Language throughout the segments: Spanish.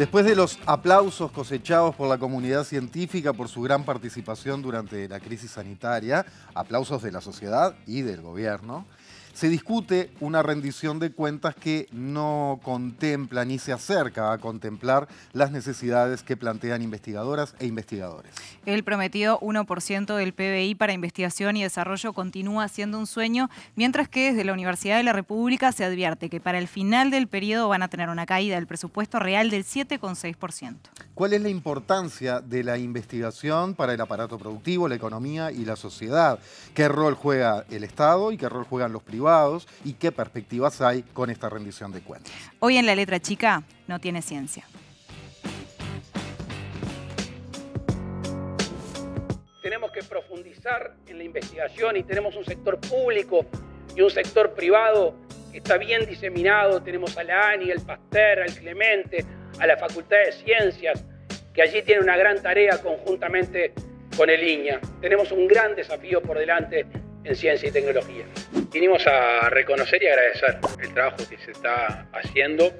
Después de los aplausos cosechados por la comunidad científica por su gran participación durante la crisis sanitaria, aplausos de la sociedad y del gobierno, se discute una rendición de cuentas que no contempla ni se acerca a contemplar las necesidades que plantean investigadoras e investigadores. El prometido 1% del PBI para investigación y desarrollo continúa siendo un sueño, mientras que desde la Universidad de la República se advierte que para el final del periodo van a tener una caída del presupuesto real del 7,6%. ¿Cuál es la importancia de la investigación para el aparato productivo, la economía y la sociedad? ¿Qué rol juega el Estado y qué rol juegan los privados? y qué perspectivas hay con esta rendición de cuentas. Hoy en la letra chica no tiene ciencia. Tenemos que profundizar en la investigación y tenemos un sector público y un sector privado que está bien diseminado. Tenemos a la ANI, al PASTER, al Clemente, a la Facultad de Ciencias, que allí tiene una gran tarea conjuntamente con el INIA. Tenemos un gran desafío por delante en ciencia y tecnología. Vinimos a reconocer y agradecer el trabajo que se está haciendo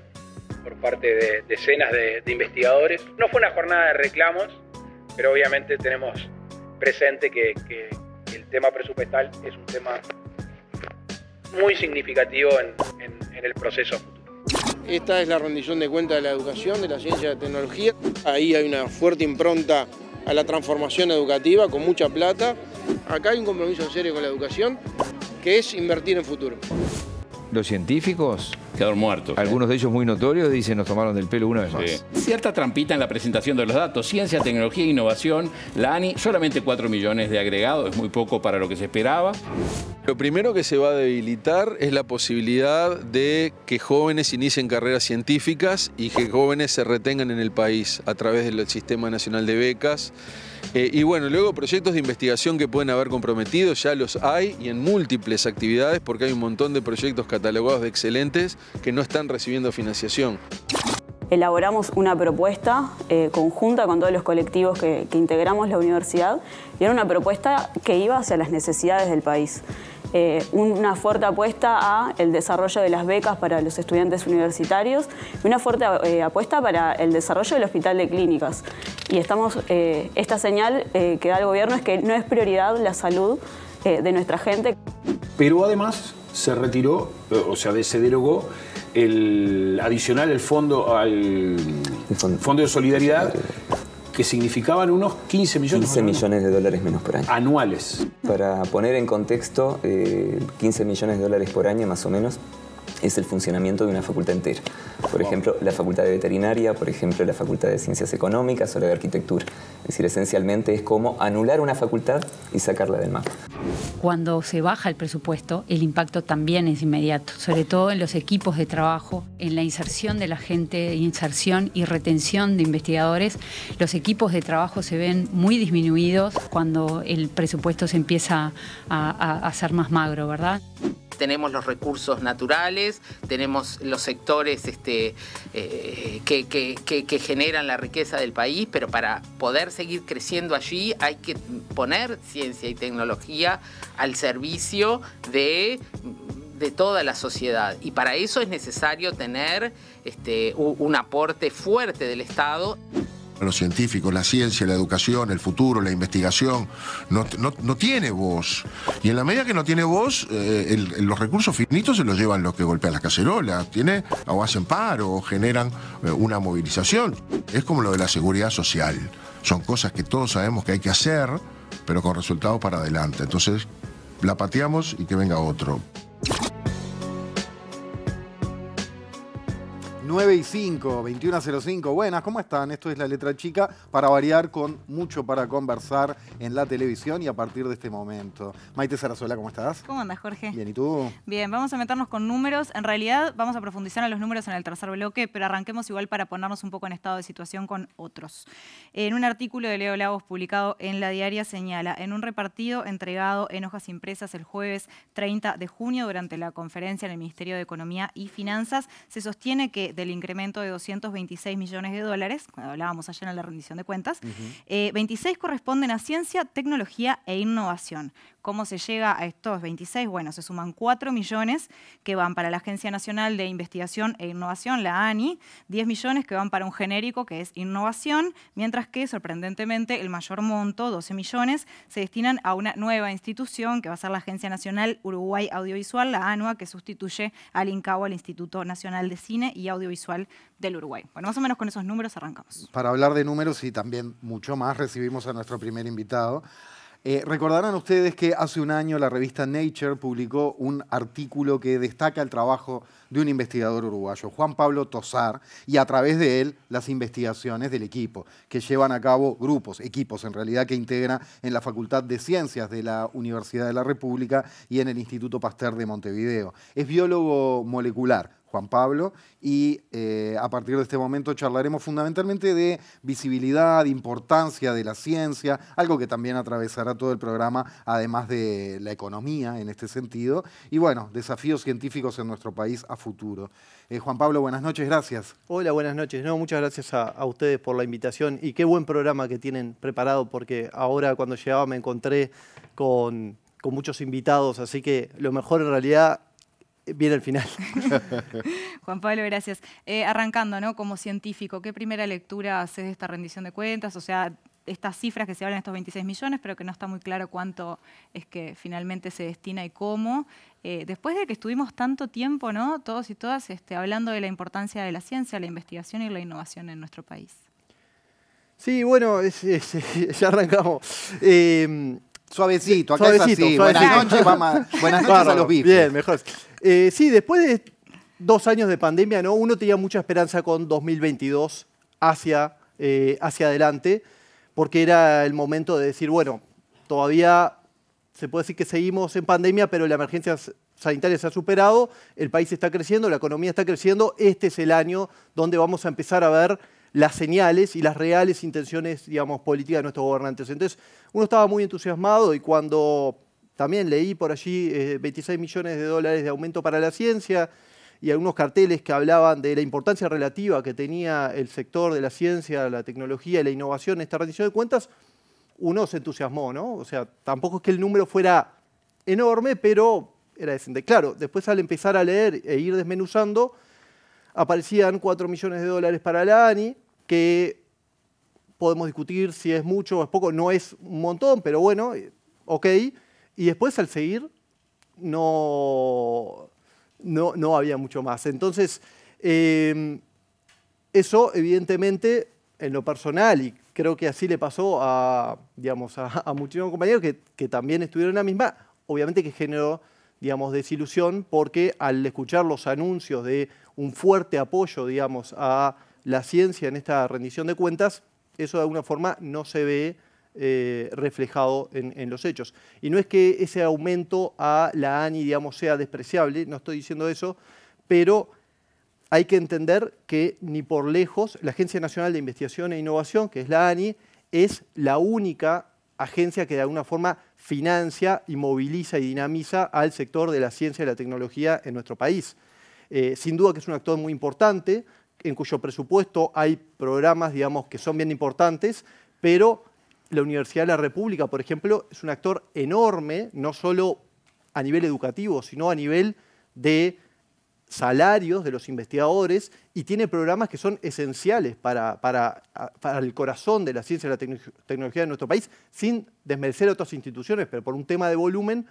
por parte de decenas de, investigadores. No fue una jornada de reclamos, pero obviamente tenemos presente que, el tema presupuestal es un tema muy significativo en, el proceso futuro. Esta es la rendición de cuentas de la educación, de la ciencia y la tecnología. Ahí hay una fuerte impronta a la transformación educativa con mucha plata. Acá hay un compromiso serio con la educación, que es invertir en futuro. Los científicos quedaron muertos. ¿eh? Algunos de ellos muy notorios dicen nos tomaron del pelo una vez más. Cierta trampita en la presentación de los datos. Ciencia, tecnología, e innovación, la ANI, solamente 4 millones de agregados, es muy poco para lo que se esperaba. Lo primero que se va a debilitar es la posibilidad de que jóvenes inicien carreras científicas y que jóvenes se retengan en el país a través del Sistema Nacional de Becas. Eh, y bueno, luego proyectos de investigación que pueden haber comprometido, ya los hay y en múltiples actividades porque hay un montón de proyectos catalogados de excelentes que no están recibiendo financiación. Elaboramos una propuesta eh, conjunta con todos los colectivos que integramos la universidad y era una propuesta que iba hacia las necesidades del país. Eh, una fuerte apuesta a el desarrollo de las becas para los estudiantes universitarios y una fuerte eh, apuesta para el desarrollo del hospital de clínicas. Y estamos, eh, esta señal que da el gobierno es que no es prioridad la salud de nuestra gente. Pero además se retiró, o sea, se derogó el adicional el fondo al fondo de solidaridad que significaban unos 15 millones. millones de dólares menos por año. Anuales. Para poner en contexto, 15 eh, millones de dólares por año más o menos es el funcionamiento de una facultad entera. Por ejemplo, la facultad de veterinaria, por ejemplo, la facultad de ciencias económicas o la de arquitectura. Es decir, esencialmente es como anular una facultad y sacarla del mapa. Cuando se baja el presupuesto, el impacto también es inmediato, sobre todo en los equipos de trabajo, en la inserción de la gente, inserción y retención de investigadores. Los equipos de trabajo se ven muy disminuidos cuando el presupuesto se empieza a, a ser más magro, ¿verdad? tenemos los recursos naturales, tenemos los sectores este, eh, que, generan la riqueza del país, pero para poder seguir creciendo allí hay que poner ciencia y tecnología al servicio de, toda la sociedad. Y para eso es necesario tener este, un aporte fuerte del Estado los científicos, la ciencia, la educación, el futuro, la investigación, no, tiene voz. Y en la medida que no tiene voz, eh, los recursos finitos se los llevan los que golpean las cacerolas, tiene, o hacen paro, o generan eh, una movilización. Es como lo de la seguridad social. Son cosas que todos sabemos que hay que hacer, pero con resultados para adelante. Entonces, la pateamos y que venga otro. 9 y 5, 21.05. Buenas, ¿cómo están? Esto es La Letra Chica, para variar con mucho para conversar en la televisión y a partir de este momento. Maite Sarazuela, ¿cómo estás? ¿Cómo andas, Jorge? Bien, ¿y tú? Bien, vamos a meternos con números. En realidad, vamos a profundizar en los números en el tercer bloque, pero arranquemos igual para ponernos un poco en estado de situación con otros. En un artículo de Leo Lagos publicado en La Diaria señala, en un repartido entregado en hojas impresas el jueves 30 de junio durante la conferencia en el Ministerio de Economía y Finanzas, se sostiene que del incremento de 226 millones de dólares, cuando hablábamos ayer en la rendición de cuentas, 26 eh, corresponden a ciencia, tecnología e innovación. ¿Cómo se llega a estos 26? Bueno, se suman 4 millones que van para la Agencia Nacional de Investigación e Innovación, la ANI, 10 millones que van para un genérico que es innovación, mientras que, sorprendentemente, el mayor monto, 12 millones, se destinan a una nueva institución que va a ser la Agencia Nacional Uruguay Audiovisual, la ANUA, que sustituye al INCAO, al Instituto Nacional de Cine y Audiovisual del Uruguay. Bueno, más o menos con esos números arrancamos. Para hablar de números y también mucho más, recibimos a nuestro primer invitado, eh, recordarán ustedes que hace un año la revista Nature publicó un artículo que destaca el trabajo de un investigador uruguayo, Juan Pablo Tosar, y a través de él las investigaciones del equipo, que llevan a cabo grupos, equipos en realidad que integra en la Facultad de Ciencias de la Universidad de la República y en el Instituto Pasteur de Montevideo. Es biólogo molecular, Juan Pablo, y eh, a partir de este momento charlaremos fundamentalmente de visibilidad, importancia de la ciencia, algo que también atravesará todo el programa, además de la economía en este sentido, y bueno, desafíos científicos en nuestro país a futuro. Eh, Juan Pablo, buenas noches, gracias. Hola, buenas noches. No, muchas gracias a, ustedes por la invitación y qué buen programa que tienen preparado, porque ahora cuando llegaba me encontré con, con muchos invitados, así que lo mejor en realidad viene al final. Juan Pablo, gracias. Eh, arrancando, ¿no? Como científico, ¿qué primera lectura haces de esta rendición de cuentas? O sea, estas cifras que se hablan, estos 26 millones, pero que no está muy claro cuánto es que finalmente se destina y cómo. Eh, después de que estuvimos tanto tiempo, ¿no? Todos y todas este, hablando de la importancia de la ciencia, la investigación y la innovación en nuestro país. Sí, bueno, ya arrancamos. Eh, suavecito, acá suavecito, es así. Buenas noches, a los bifes. Bien, mejor. Eh, sí, después de dos años de pandemia, uno tenía mucha esperanza con 2022 hacia, eh, hacia adelante, porque era el momento de decir, bueno, todavía se puede decir que seguimos en pandemia, pero la emergencia sanitaria se ha superado, el país está creciendo, la economía está creciendo, este es el año donde vamos a empezar a ver las señales y las reales intenciones, digamos, políticas de nuestros gobernantes. Entonces, uno estaba muy entusiasmado y cuando también leí por allí 26 eh, millones de dólares de aumento para la ciencia y algunos carteles que hablaban de la importancia relativa que tenía el sector de la ciencia, la tecnología y la innovación en esta rendición de cuentas, uno se entusiasmó, ¿no? O sea, tampoco es que el número fuera enorme, pero era decente. Claro, después al empezar a leer e ir desmenuzando, aparecían 4 millones de dólares para la ANI, que podemos discutir si es mucho o es poco, no es un montón, pero bueno, eh, ok. Y después al seguir no, no, no había mucho más. Entonces, em, eso evidentemente en lo personal, y creo que así le pasó a, digamos, a, muchísimos compañeros que, también estuvieron en la misma, obviamente que generó digamos, desilusión porque al escuchar los anuncios de un fuerte apoyo digamos, a la ciencia en esta rendición de cuentas, eso de alguna forma no se ve eh, reflejado en, los hechos. Y no es que ese aumento a la ANI, digamos, sea despreciable, no estoy diciendo eso, pero hay que entender que ni por lejos la Agencia Nacional de Investigación e Innovación, que es la ANI, es la única agencia que de alguna forma financia y moviliza y dinamiza al sector de la ciencia y la tecnología en nuestro país. Eh, sin duda que es un actor muy importante, en cuyo presupuesto hay programas, digamos, que son bien importantes, pero la Universidad de la República, por ejemplo, es un actor enorme, no solo a nivel educativo, sino a nivel de salarios de los investigadores y tiene programas que son esenciales para, para, el corazón de la ciencia y la tecnología de nuestro país, sin desmerecer a otras instituciones, pero por un tema de volumen,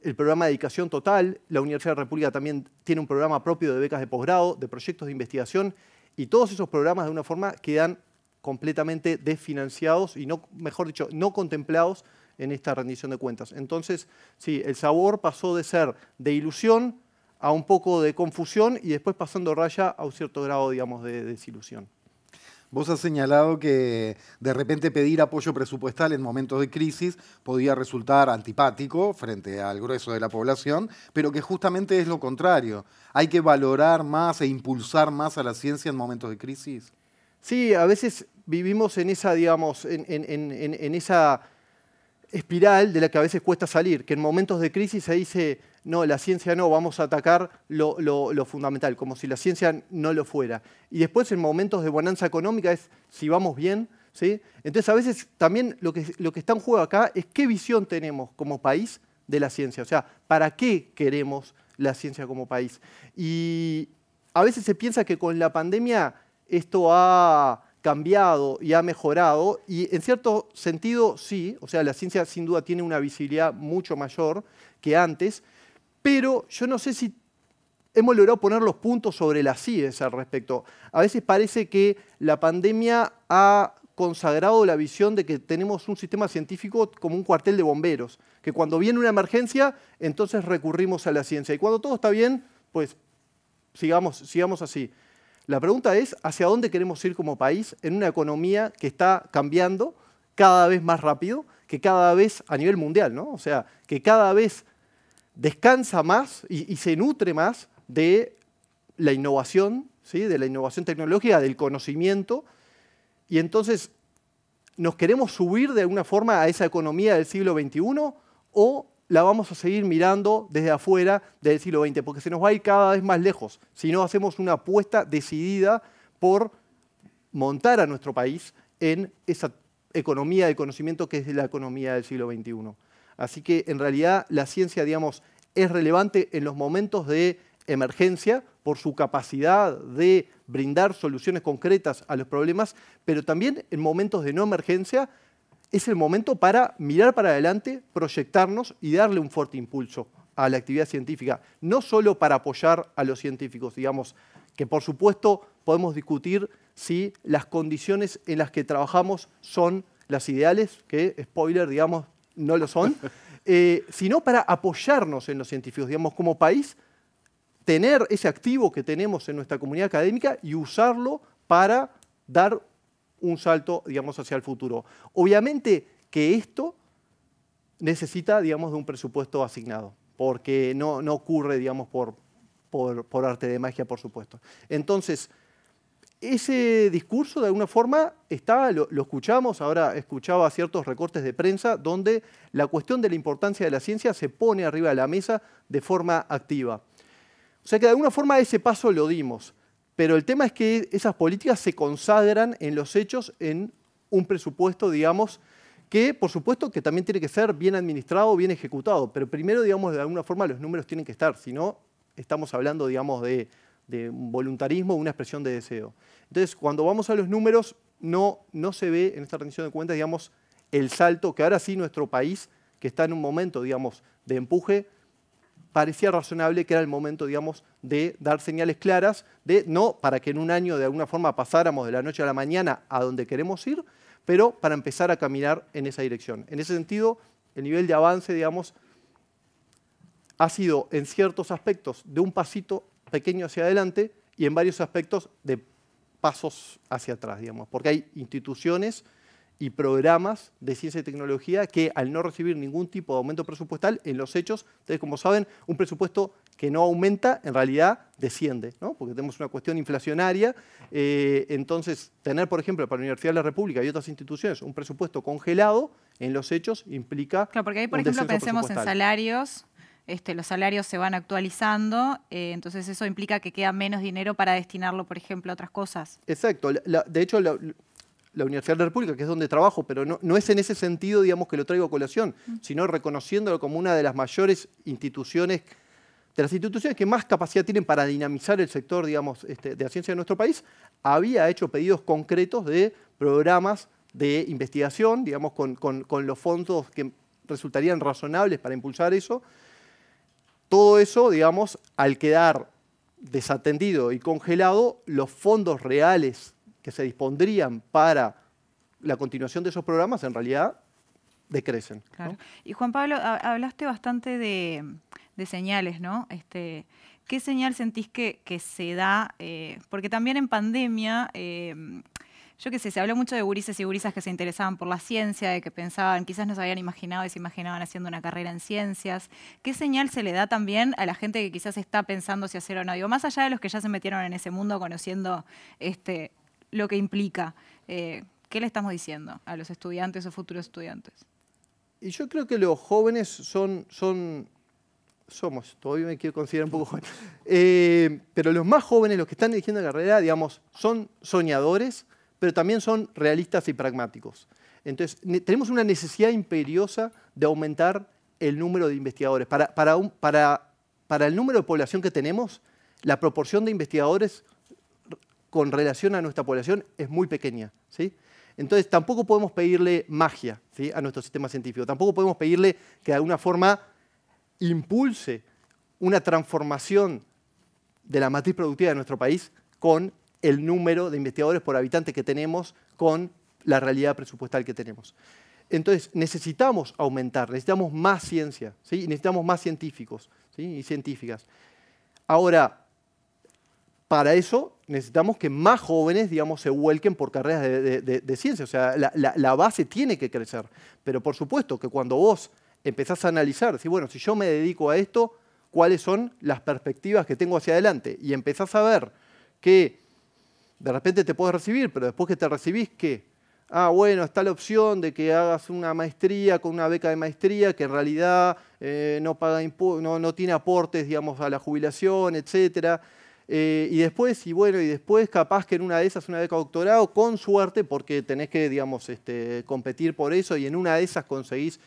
el programa de dedicación total, la Universidad de la República también tiene un programa propio de becas de posgrado, de proyectos de investigación, y todos esos programas de una forma quedan completamente desfinanciados y no, mejor dicho, no contemplados en esta rendición de cuentas. Entonces, sí, el sabor pasó de ser de ilusión a un poco de confusión y después pasando raya a un cierto grado, digamos, de desilusión. Vos has señalado que de repente pedir apoyo presupuestal en momentos de crisis podía resultar antipático frente al grueso de la población, pero que justamente es lo contrario. Hay que valorar más e impulsar más a la ciencia en momentos de crisis. Sí, a veces vivimos en esa, digamos, en, esa espiral de la que a veces cuesta salir, que en momentos de crisis se dice, no, la ciencia no, vamos a atacar lo, fundamental, como si la ciencia no lo fuera. Y después en momentos de bonanza económica es, si vamos bien, ¿sí? Entonces a veces también lo que, lo que está en juego acá es qué visión tenemos como país de la ciencia, o sea, ¿para qué queremos la ciencia como país? Y a veces se piensa que con la pandemia esto ha cambiado y ha mejorado, y en cierto sentido sí, o sea, la ciencia sin duda tiene una visibilidad mucho mayor que antes, pero yo no sé si hemos logrado poner los puntos sobre las CIES al respecto. A veces parece que la pandemia ha consagrado la visión de que tenemos un sistema científico como un cuartel de bomberos, que cuando viene una emergencia, entonces recurrimos a la ciencia. Y cuando todo está bien, pues sigamos, sigamos así. La pregunta es hacia dónde queremos ir como país en una economía que está cambiando cada vez más rápido, que cada vez a nivel mundial, ¿no? O sea, que cada vez descansa más y, se nutre más de la innovación, ¿sí? de la innovación tecnológica, del conocimiento. Y entonces, ¿nos queremos subir de alguna forma a esa economía del siglo XXI o la vamos a seguir mirando desde afuera del siglo XX, porque se nos va a ir cada vez más lejos si no hacemos una apuesta decidida por montar a nuestro país en esa economía de conocimiento que es la economía del siglo XXI. Así que en realidad la ciencia, digamos, es relevante en los momentos de emergencia por su capacidad de brindar soluciones concretas a los problemas, pero también en momentos de no emergencia es el momento para mirar para adelante, proyectarnos y darle un fuerte impulso a la actividad científica, no solo para apoyar a los científicos, digamos, que por supuesto podemos discutir si las condiciones en las que trabajamos son las ideales, que, spoiler, digamos, no lo son, eh, sino para apoyarnos en los científicos, digamos, como país, tener ese activo que tenemos en nuestra comunidad académica y usarlo para dar un salto, digamos, hacia el futuro. Obviamente que esto necesita, digamos, de un presupuesto asignado, porque no, no ocurre, digamos, por, por, arte de magia, por supuesto. Entonces, ese discurso de alguna forma está, lo, lo, escuchamos, ahora escuchaba ciertos recortes de prensa donde la cuestión de la importancia de la ciencia se pone arriba de la mesa de forma activa. O sea que de alguna forma ese paso lo dimos. Pero el tema es que esas políticas se consagran en los hechos en un presupuesto, digamos, que por supuesto que también tiene que ser bien administrado, bien ejecutado, pero primero, digamos, de alguna forma los números tienen que estar, si no, estamos hablando, digamos, de, de voluntarismo, una expresión de deseo. Entonces, cuando vamos a los números, no, no se ve en esta rendición de cuentas, digamos, el salto que ahora sí nuestro país, que está en un momento, digamos, de empuje, parecía razonable que era el momento, digamos, de dar señales claras de no para que en un año de alguna forma pasáramos de la noche a la mañana a donde queremos ir, pero para empezar a caminar en esa dirección. En ese sentido, el nivel de avance, digamos, ha sido en ciertos aspectos de un pasito pequeño hacia adelante y en varios aspectos de pasos hacia atrás, digamos, porque hay instituciones y programas de ciencia y tecnología que al no recibir ningún tipo de aumento presupuestal, en los hechos, ustedes como saben, un presupuesto que no aumenta en realidad desciende, ¿no? porque tenemos una cuestión inflacionaria. Eh, entonces, tener, por ejemplo, para la Universidad de la República y otras instituciones un presupuesto congelado, en los hechos, implica... Claro, porque ahí, por ejemplo, pensemos en salarios. Este, los salarios se van actualizando, eh, entonces eso implica que queda menos dinero para destinarlo, por ejemplo, a otras cosas. Exacto. de hecho, la, la Universidad de la República, que es donde trabajo, pero no, es en ese sentido, digamos, que lo traigo a colación, mm. sino reconociéndolo como una de las mayores instituciones, de las instituciones que más capacidad tienen para dinamizar el sector, digamos, este, de la ciencia de nuestro país, había hecho pedidos concretos de programas de investigación, digamos, con, con los fondos que resultarían razonables para impulsar eso. Todo eso, digamos, al quedar desatendido y congelado, los fondos reales que se dispondrían para la continuación de esos programas en realidad decrecen. Y Juan Pablo, hablaste bastante de, señales, ¿no? Este, ¿Qué señal sentís que, que se da? Eh, porque también en pandemia... Em, yo qué sé, se habló mucho de gurises y gurisas que se interesaban por la ciencia, de que pensaban, quizás no se habían imaginado y se imaginaban haciendo una carrera en ciencias. ¿Qué señal se le da también a la gente que quizás está pensando si hacer o no? Digo, más allá de los que ya se metieron en ese mundo conociendo este, lo que implica. Eh, ¿Qué le estamos diciendo a los estudiantes o futuros estudiantes? Y yo creo que los jóvenes son, somos, todavía me quiero considerar un poco joven, eh, pero los más jóvenes, los que están eligiendo la carrera, digamos, son soñadores, pero también son realistas y pragmáticos. Entonces, tenemos una necesidad imperiosa de aumentar el número de investigadores. para el número de población que tenemos, la proporción de investigadores con relación a nuestra población es muy pequeña. ¿sí? Entonces tampoco podemos pedirle magia a nuestro sistema científico, tampoco podemos pedirle que de alguna forma impulse una transformación de la matriz productiva de nuestro país con el número de investigadores por habitante que tenemos, con la realidad presupuestal que tenemos. Entonces, necesitamos aumentar, necesitamos más ciencia, necesitamos más científicos y científicas. Ahora, para eso necesitamos que más jóvenes, digamos, se vuelquen por carreras de, ciencia. O sea, la, base tiene que crecer. Pero por supuesto que cuando vos empezás a analizar, decís, bueno, si yo me dedico a esto, ¿cuáles son las perspectivas que tengo hacia adelante? Y empezás a ver que de repente te puedes recibir, pero después que te recibís, ¿qué? Ah, bueno, está la opción de que hagas una maestría con una beca de maestría que en realidad eh, no, paga no, no tiene aportes, digamos, a la jubilación, etcétera eh, y después, y bueno, y después capaz que en una de esas, una beca de doctorado, con suerte, porque tenés que, digamos, este, competir por eso, y en una de esas conseguís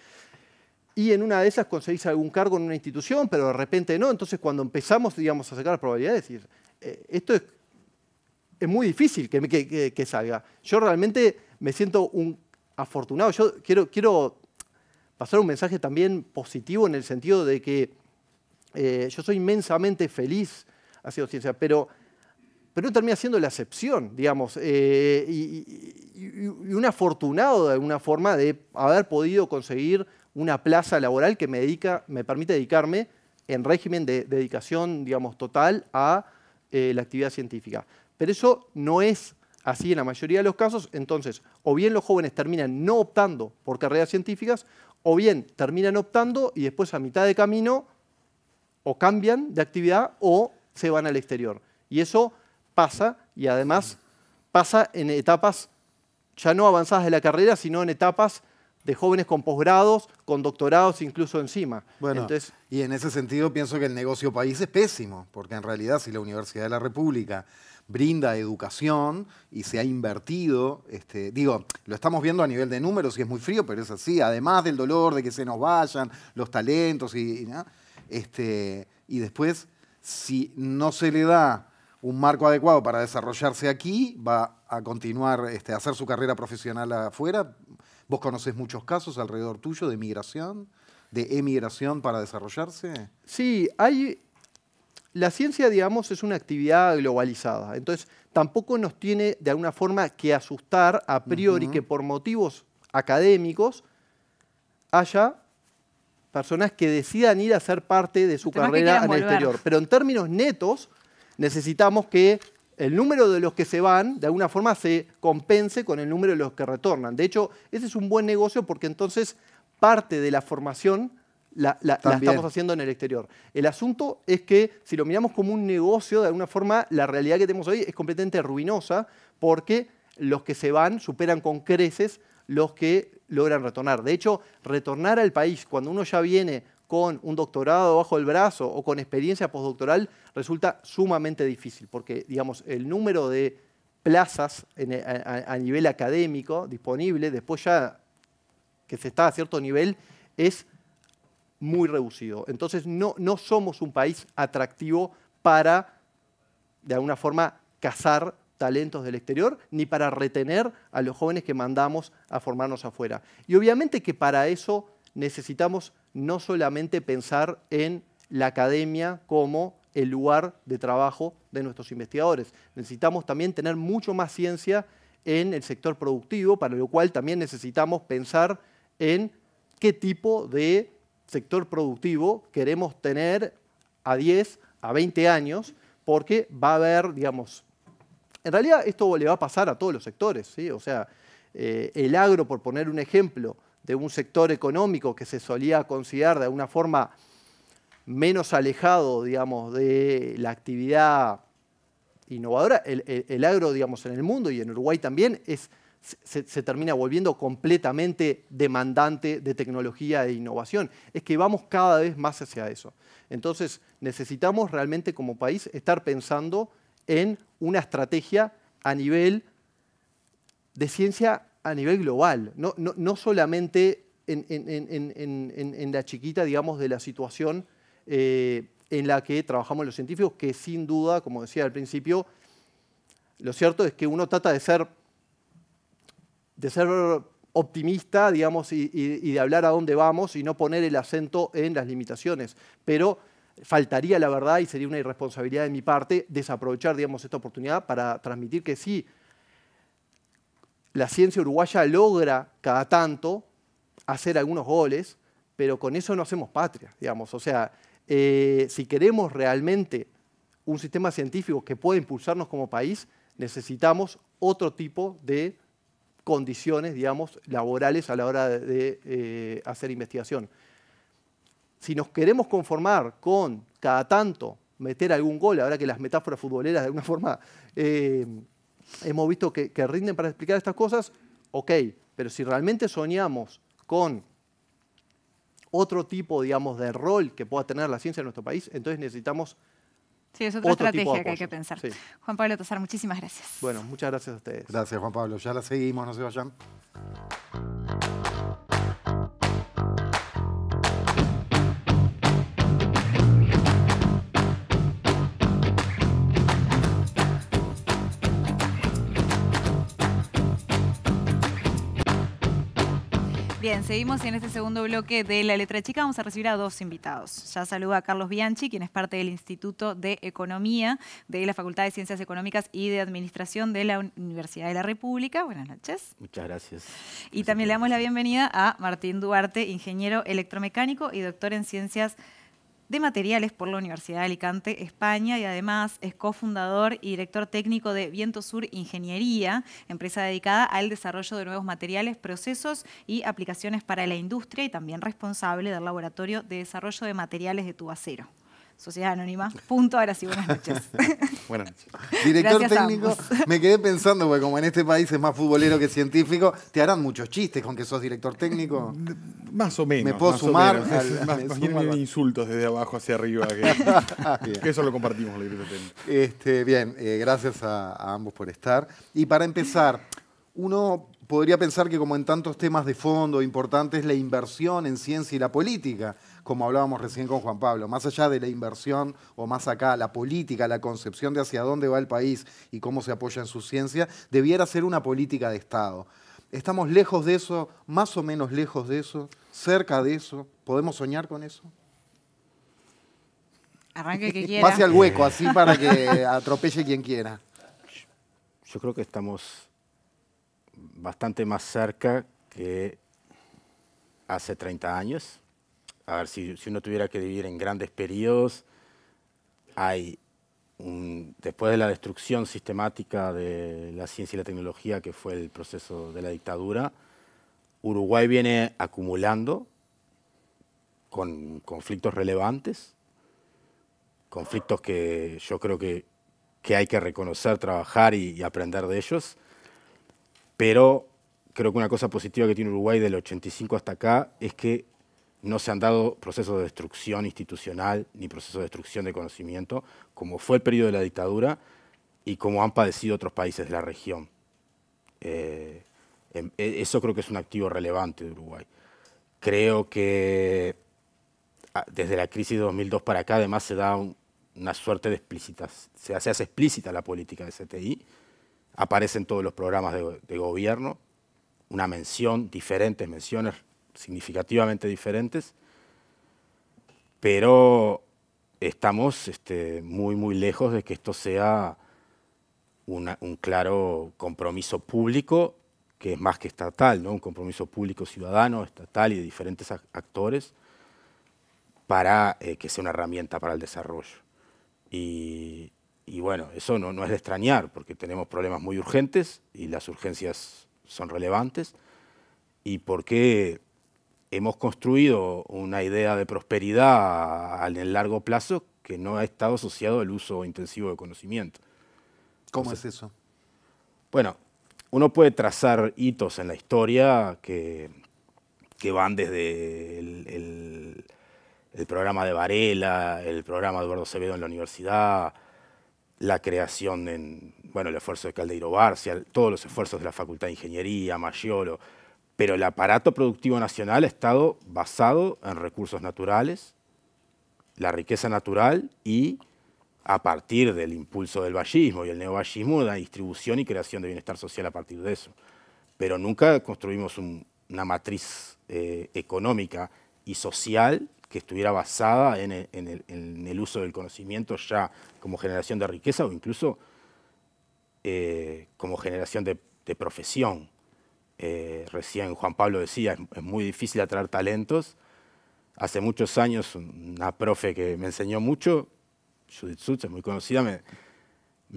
y en una de esas conseguís algún cargo en una institución, pero de repente no. Entonces, cuando empezamos, digamos, a sacar probabilidades, decir, eh, esto es, muy difícil que, que, salga. Yo realmente me siento un afortunado. Yo quiero, quiero pasar un mensaje también positivo en el sentido de que eh, yo soy inmensamente feliz ha sido ciencia, pero, pero termina siendo la excepción, digamos, eh, y, un afortunado de alguna forma de haber podido conseguir una plaza laboral que me, dedica, me permite dedicarme en régimen de dedicación, digamos, total a eh, la actividad científica. Pero eso no es así en la mayoría de los casos, entonces, o bien los jóvenes terminan no optando por carreras científicas, o bien terminan optando y después a mitad de camino o cambian de actividad o se van al exterior. Y eso pasa y además pasa en etapas ya no avanzadas de la carrera, sino en etapas de jóvenes con posgrados, con doctorados incluso encima. y en ese sentido pienso que el negocio país es pésimo, porque en realidad si la Universidad de la República brinda educación y se ha invertido, este, digo, lo estamos viendo a nivel de números y es muy frío, pero es así, además del dolor de que se nos vayan los talentos y, y este, después si no se le da un marco adecuado para desarrollarse aquí, va a continuar, este, a hacer su carrera profesional afuera. Vos conocés muchos casos alrededor tuyo de migración, de emigración para desarrollarse. Sí, hay... La ciencia, digamos, es una actividad globalizada. Entonces, tampoco nos tiene de alguna forma que asustar a priori que por motivos académicos haya personas que decidan ir a ser parte de su carrera en el exterior. Pero en términos netos, necesitamos que el número de los que se van, de alguna forma, se compense con el número de los que retornan. De hecho, ese es un buen negocio porque entonces parte de la formación la, la, estamos haciendo en el exterior. El asunto es que si lo miramos como un negocio, de alguna forma, la realidad que tenemos hoy es completamente ruinosa porque los que se van superan con creces los que logran retornar. De hecho, retornar al país cuando uno ya viene con un doctorado bajo el brazo o con experiencia postdoctoral resulta sumamente difícil, porque digamos, el número de plazas e, a, nivel académico disponible, después ya que se está a cierto nivel, es muy reducido. Entonces no, no somos un país atractivo para, de alguna forma, cazar talentos del exterior, ni para retener a los jóvenes que mandamos a formarnos afuera. Y obviamente que para eso necesitamos no solamente pensar en la academia como el lugar de trabajo de nuestros investigadores, necesitamos también tener mucho más ciencia en el sector productivo, para lo cual también necesitamos pensar en qué tipo de sector productivo queremos tener a 10, a 20 años, porque va a haber, digamos, en realidad esto le va a pasar a todos los sectores, o sea, eh, el agro, por poner un ejemplo, de un sector económico que se solía considerar de alguna forma menos alejado, digamos, de la actividad innovadora, el, agro, digamos, en el mundo y en Uruguay también se, se, termina volviendo completamente demandante de tecnología e innovación. Es que vamos cada vez más hacia eso. Entonces necesitamos realmente como país estar pensando en una estrategia a nivel de ciencia, a nivel global, no, solamente en, la chiquita, digamos, de la situación eh, en la que trabajamos los científicos, que sin duda, como decía al principio, lo cierto es que uno trata de ser, de ser optimista, digamos, y, y de hablar a dónde vamos y no poner el acento en las limitaciones. Pero faltaría la verdad y sería una irresponsabilidad de mi parte desaprovechar, esta oportunidad para transmitir que sí, la ciencia uruguaya logra cada tanto hacer algunos goles, pero con eso no hacemos patria, digamos. O sea, eh, si queremos realmente un sistema científico que pueda impulsarnos como país, necesitamos otro tipo de condiciones, digamos, laborales a la hora de, eh, hacer investigación si nos queremos conformar con cada tanto meter algún gol, ahora que las metáforas futboleras de alguna forma eh, hemos visto que, rinden para explicar estas cosas, ok, pero si realmente soñamos con otro tipo, digamos, de rol que pueda tener la ciencia en nuestro país, entonces necesitamos... Sí, es otra estrategia que hay que pensar. Juan Pablo Tosar, muchísimas gracias. Bueno, muchas gracias a ustedes. Gracias, Juan Pablo. Ya la seguimos, no se vayan. seguimos en este segundo bloque de La Letra Chica vamos a recibir a dos invitados. Ya saluda a Carlos Bianchi, quien es parte del Instituto de Economía de la Facultad de Ciencias Económicas y de Administración de la Universidad de la República. Buenas noches. Muchas gracias. Y también le damos la bienvenida a Martín Duarte, ingeniero electromecánico y doctor en Ciencias de materiales por la Universidad de Alicante, España, y además es cofundador y director técnico de Viento Sur Ingeniería, empresa dedicada al desarrollo de nuevos materiales, procesos y aplicaciones para la industria y también responsable del Laboratorio de Desarrollo de Materiales de Tubacero. Sociedad Anónima. Punto, ahora sí, buenas noches. buenas noches. Director técnico, me quedé pensando, porque como en este país es más futbolero que científico, te harán muchos chistes con que sos director técnico. Mm, más o menos. Me puedo sumar. insultos desde abajo hacia arriba. Que, eso lo compartimos, Este, bien, eh, gracias a, a ambos por estar. Y para empezar, uno podría pensar que como en tantos temas de fondo importantes, la inversión en ciencia y la política como hablábamos recién con Juan Pablo, más allá de la inversión o más acá, la política, la concepción de hacia dónde va el país y cómo se apoya en su ciencia, debiera ser una política de Estado. ¿Estamos lejos de eso, más o menos lejos de eso, cerca de eso? ¿Podemos soñar con eso? Arranque que quiera. Pase al hueco, así para que atropelle quien quiera. Yo creo que estamos bastante más cerca que hace 30 años a ver, si, uno tuviera que vivir en grandes periodos, hay después de la destrucción sistemática de la ciencia y la tecnología, que fue el proceso de la dictadura, Uruguay viene acumulando con conflictos relevantes, conflictos que yo creo que, hay que reconocer, trabajar y, y aprender de ellos, pero creo que una cosa positiva que tiene Uruguay del 85 hasta acá es que no se han dado procesos de destrucción institucional ni procesos de destrucción de conocimiento, como fue el periodo de la dictadura y como han padecido otros países de la región. Eh, em, e, eso creo que es un activo relevante de Uruguay. Creo que ah, desde la crisis de 2002 para acá además se da una suerte de explícitas, se hace, explícita la política de CTI, aparecen todos los programas de, de gobierno, una mención, diferentes menciones significativamente diferentes, pero estamos este, muy, muy lejos de que esto sea un claro compromiso público, que es más que estatal, ¿no? un compromiso público ciudadano, estatal y de diferentes actores, para eh, que sea una herramienta para el desarrollo. Y, bueno, eso no, no, es de extrañar, porque tenemos problemas muy urgentes y las urgencias son relevantes, y porque hemos construido una idea de prosperidad en el largo plazo que no ha estado asociado al uso intensivo de conocimiento. ¿Cómo es eso? Bueno, uno puede trazar hitos en la historia que, que van desde el, programa de Varela, el programa de Eduardo Acevedo en la universidad, la creación, en, bueno, el esfuerzo de Caldeiro Barcia, todos los esfuerzos de la Facultad de Ingeniería, Mayolo, pero el aparato productivo nacional ha estado basado en recursos naturales, la riqueza natural y a partir del impulso del vallismo y el neovallismo, la distribución y creación de bienestar social a partir de eso. Pero nunca construimos una matriz eh, económica y social que estuviera basada en el, uso del conocimiento ya como generación de riqueza o incluso eh, como generación de profesión. Eh, recién Juan Pablo decía, es, muy difícil atraer talentos. Hace muchos años una profe que me enseñó mucho, Judith Sutz, es muy conocida, me,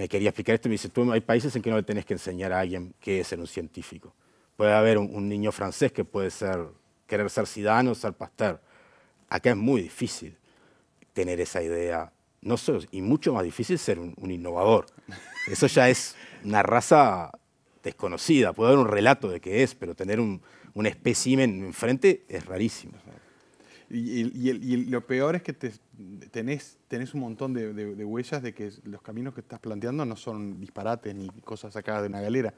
quería explicar esto me dice, tú hay países en que no le tenés que enseñar a alguien que es ser un científico. Puede haber un, niño francés que puede ser, querer ser ciudadano, ser pastor. Acá es muy difícil tener esa idea, no solo, y mucho más difícil ser un innovador. Eso ya es una raza desconocida. Puedo haber un relato de qué es, pero tener un, un espécimen enfrente es rarísimo. Y, lo peor es que tenés, tenés, un montón de, huellas de que los caminos que estás planteando no son disparates ni cosas sacadas de una galera.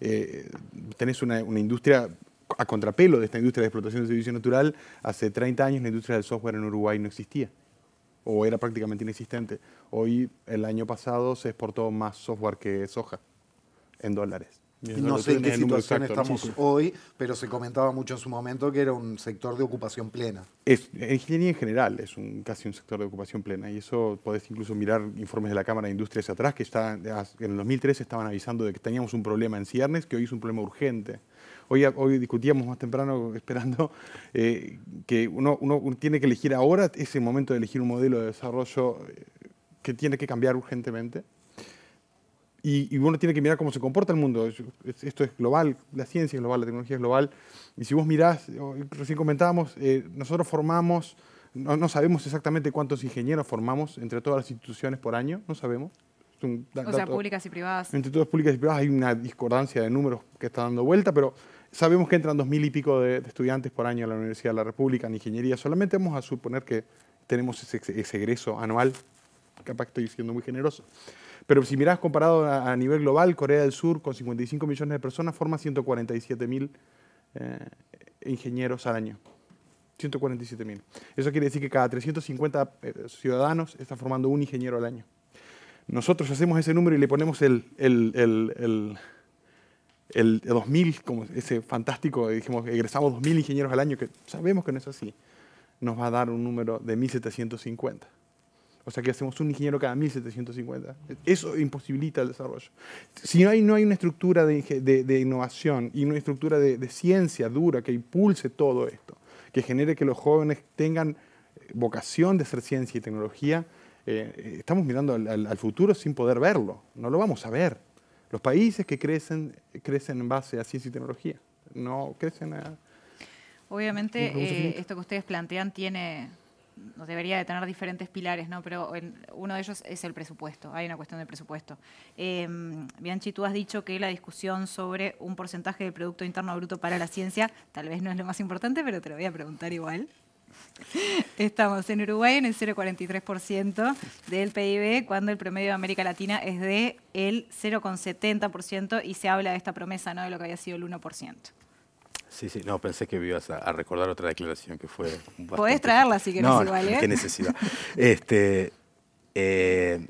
Eh, tenés una, una industria a contrapelo de esta industria de explotación de servicio natural, hace 30 años la industria del software en Uruguay no existía o era prácticamente inexistente. Hoy, el año pasado, se exportó más software que soja en dólares. no sé en qué situación estamos hoy, pero se comentaba mucho en su momento que era un sector de ocupación plena. Es, en ingeniería en general es un, casi un sector de ocupación plena y eso podés incluso mirar informes de la Cámara de Industrias atrás que está, en el 2013 estaban avisando de que teníamos un problema en ciernes que hoy es un problema urgente. Hoy, hoy discutíamos más temprano, esperando, eh, que uno, uno tiene que elegir ahora, ese momento de elegir un modelo de desarrollo eh, que tiene que cambiar urgentemente y, uno tiene que mirar cómo se comporta el mundo. Esto es global, la ciencia es global, la tecnología es global. Y si vos mirás, recién comentábamos, eh, nosotros formamos, no, sabemos exactamente cuántos ingenieros formamos entre todas las instituciones por año, no sabemos. públicas y privadas. Entre todas públicas y privadas hay una discordancia de números que está dando vuelta, pero sabemos que entran dos mil y pico de, estudiantes por año a la Universidad de la República en ingeniería. Solamente vamos a suponer que tenemos ese, ese egreso anual. Capaz que estoy siendo muy generoso. Pero si mirás comparado a, nivel global, Corea del Sur, con 55 millones de personas, forma 147 mil eh, ingenieros al año. 147 mil. Eso quiere decir que cada 350 eh, ciudadanos está formando un ingeniero al año. Nosotros hacemos ese número y le ponemos el, el, el, el, 2000, como ese fantástico, eh, dijimos, egresamos 2000 ingenieros al año, que sabemos que no es así, nos va a dar un número de 1750. O sea que hacemos un ingeniero cada 1750. Eso imposibilita el desarrollo. Si no hay, no hay una estructura de, innovación y una estructura de, ciencia dura que impulse todo esto, que genere que los jóvenes tengan eh, vocación de hacer ciencia y tecnología, eh, estamos mirando al, futuro sin poder verlo. No lo vamos a ver. Los países que crecen, crecen en base a ciencia y tecnología. No crecen a... Obviamente eh, esto que ustedes plantean tiene debería de tener diferentes pilares, ¿no? Pero uno de ellos es el presupuesto, hay una cuestión de presupuesto. Em, Bianchi, tú has dicho que la discusión sobre un porcentaje del Producto Interno Bruto para la ciencia tal vez no es lo más importante, pero te lo voy a preguntar igual. Estamos en Uruguay en el 0,43% del PIB, cuando el promedio de América Latina es de el 0,70% y se habla de esta promesa, ¿no? De lo que había sido el 1%. Sí, sí, no, pensé que ibas a, recordar otra declaración que fue... Bastante... Podés traerla si querés no, igual, ¿eh? qué necesidad. este, eh,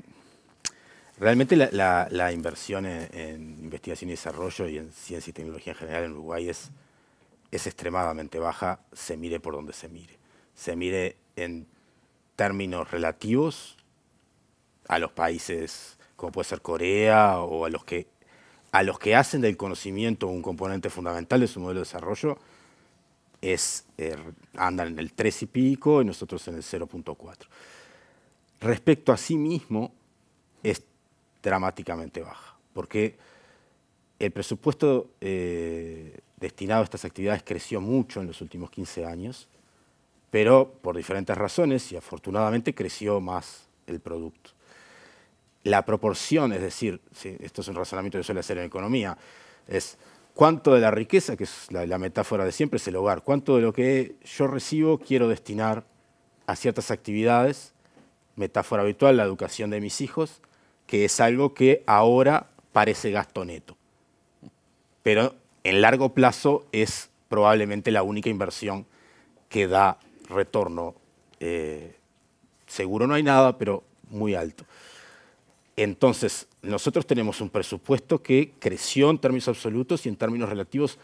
realmente la, inversión en, investigación y desarrollo y en ciencia y tecnología en general en Uruguay es, es extremadamente baja, se mire por donde se mire. Se mire en términos relativos a los países como puede ser Corea o a los que a los que hacen del conocimiento un componente fundamental de su modelo de desarrollo, es, eh, andan en el 3 y pico y nosotros en el 0.4. Respecto a sí mismo, es dramáticamente baja, porque el presupuesto eh, destinado a estas actividades creció mucho en los últimos 15 años, pero por diferentes razones y afortunadamente creció más el producto la proporción, es decir, esto es un razonamiento que suele hacer en economía, es cuánto de la riqueza, que es la, metáfora de siempre, es el hogar, cuánto de lo que yo recibo quiero destinar a ciertas actividades, metáfora habitual, la educación de mis hijos, que es algo que ahora parece gasto neto. Pero en largo plazo es probablemente la única inversión que da retorno. Eh, seguro no hay nada, pero muy alto. Entonces, nosotros tenemos un presupuesto que creció en términos absolutos y en términos relativos.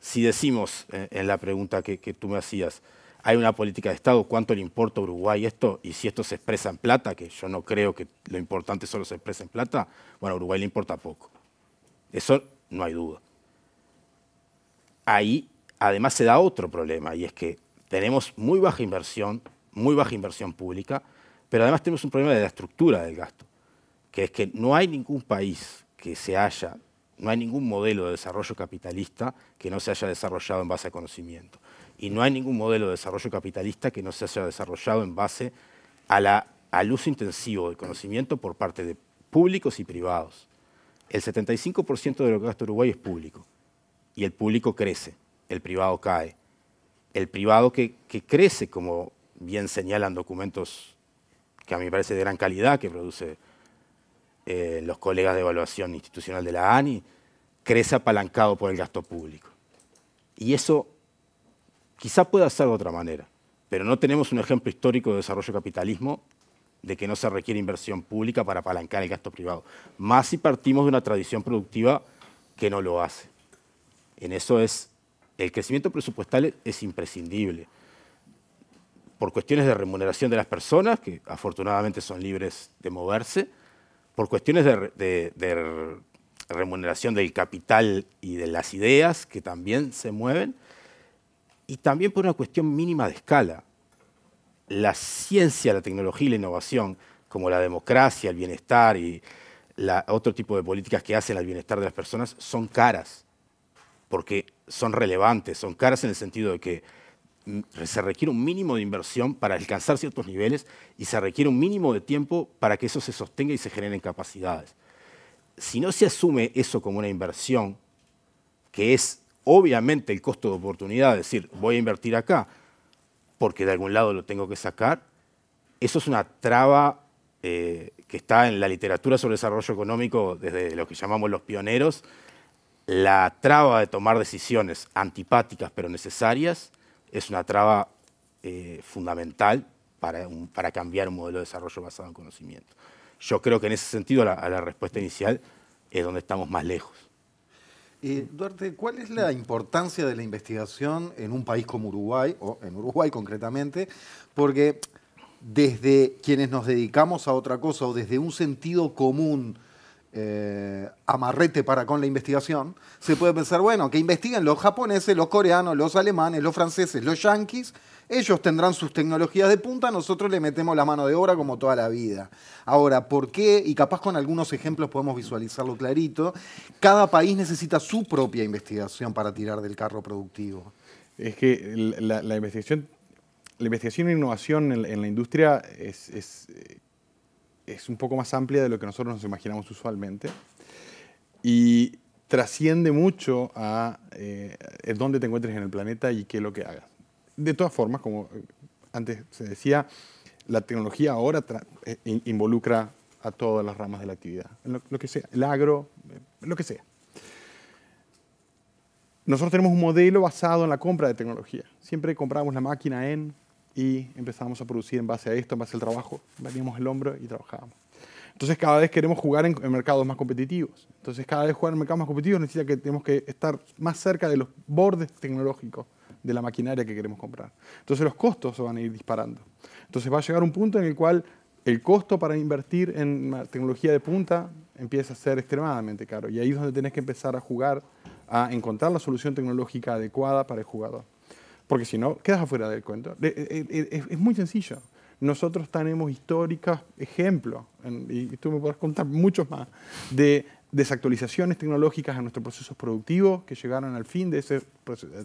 Si decimos en eh, la pregunta que, tú me hacías, hay una política de Estado, ¿cuánto le importa a Uruguay esto? Y si esto se expresa en plata, que yo no creo que lo importante solo se expresa en plata, bueno, a Uruguay le importa poco. Eso no hay duda. Ahí, además, se da otro problema, y es que tenemos muy baja inversión, muy baja inversión pública, pero además tenemos un problema de la estructura del gasto que es que no hay ningún país que se haya, no hay ningún modelo de desarrollo capitalista que no se haya desarrollado en base a conocimiento. Y no hay ningún modelo de desarrollo capitalista que no se haya desarrollado en base al uso intensivo de conocimiento por parte de públicos y privados. El 75% de lo que gasta Uruguay es público. Y el público crece, el privado cae. El privado que, que crece, como bien señalan documentos que a mí me parece de gran calidad, que produce eh, los colegas de evaluación institucional de la ANI, crece apalancado por el gasto público. Y eso quizá pueda ser de otra manera, pero no tenemos un ejemplo histórico de desarrollo capitalismo de que no se requiere inversión pública para apalancar el gasto privado, más si partimos de una tradición productiva que no lo hace. En eso es, el crecimiento presupuestal es imprescindible, por cuestiones de remuneración de las personas, que afortunadamente son libres de moverse, por cuestiones de, remuneración del capital y de las ideas que también se mueven, y también por una cuestión mínima de escala. La ciencia, la tecnología y la innovación, como la democracia, el bienestar y la, otro tipo de políticas que hacen al bienestar de las personas, son caras, porque son relevantes, son caras en el sentido de que se requiere un mínimo de inversión para alcanzar ciertos niveles y se requiere un mínimo de tiempo para que eso se sostenga y se generen capacidades. Si no se asume eso como una inversión, que es obviamente el costo de oportunidad, es decir, voy a invertir acá porque de algún lado lo tengo que sacar, eso es una traba eh, que está en la literatura sobre desarrollo económico desde lo que llamamos los pioneros, la traba de tomar decisiones antipáticas pero necesarias, es una traba eh, fundamental para, cambiar un modelo de desarrollo basado en conocimiento. Yo creo que en ese sentido la, respuesta inicial es donde estamos más lejos. Duarte, ¿cuál es la importancia de la investigación en un país como Uruguay, o en Uruguay concretamente? Porque desde quienes nos dedicamos a otra cosa o desde un sentido común, eh, amarrete para con la investigación, se puede pensar, bueno, que investiguen los japoneses, los coreanos, los alemanes, los franceses, los yanquis, ellos tendrán sus tecnologías de punta, nosotros le metemos la mano de obra como toda la vida. Ahora, ¿por qué? Y capaz con algunos ejemplos podemos visualizarlo clarito, cada país necesita su propia investigación para tirar del carro productivo. Es que la, investigación... La investigación e innovación en, la industria es eh, es un poco más amplia de lo que nosotros nos imaginamos usualmente y trasciende mucho a eh, dónde te encuentres en el planeta y qué es lo que hagas. De todas formas, como antes se decía, la tecnología ahora eh, involucra a todas las ramas de la actividad, lo, lo que sea, el agro, eh, lo que sea. Nosotros tenemos un modelo basado en la compra de tecnología. Siempre compramos la máquina en y empezábamos a producir en base a esto, en base al trabajo. Veníamos el hombro y trabajábamos. Entonces cada vez queremos jugar en, mercados más competitivos. Entonces cada vez jugar en mercados más competitivos necesita que tenemos que estar más cerca de los bordes tecnológicos de la maquinaria que queremos comprar. Entonces los costos se van a ir disparando. Entonces va a llegar un punto en el cual el costo para invertir en tecnología de punta empieza a ser extremadamente caro. Y ahí es donde tenés que empezar a jugar, a encontrar la solución tecnológica adecuada para el jugador porque si no, quedas afuera del cuento. Eh, eh, eh, es, muy sencillo. Nosotros tenemos históricas ejemplos, y tú me podrás contar muchos más, de desactualizaciones tecnológicas a nuestros procesos productivos que llegaron al fin de, ese,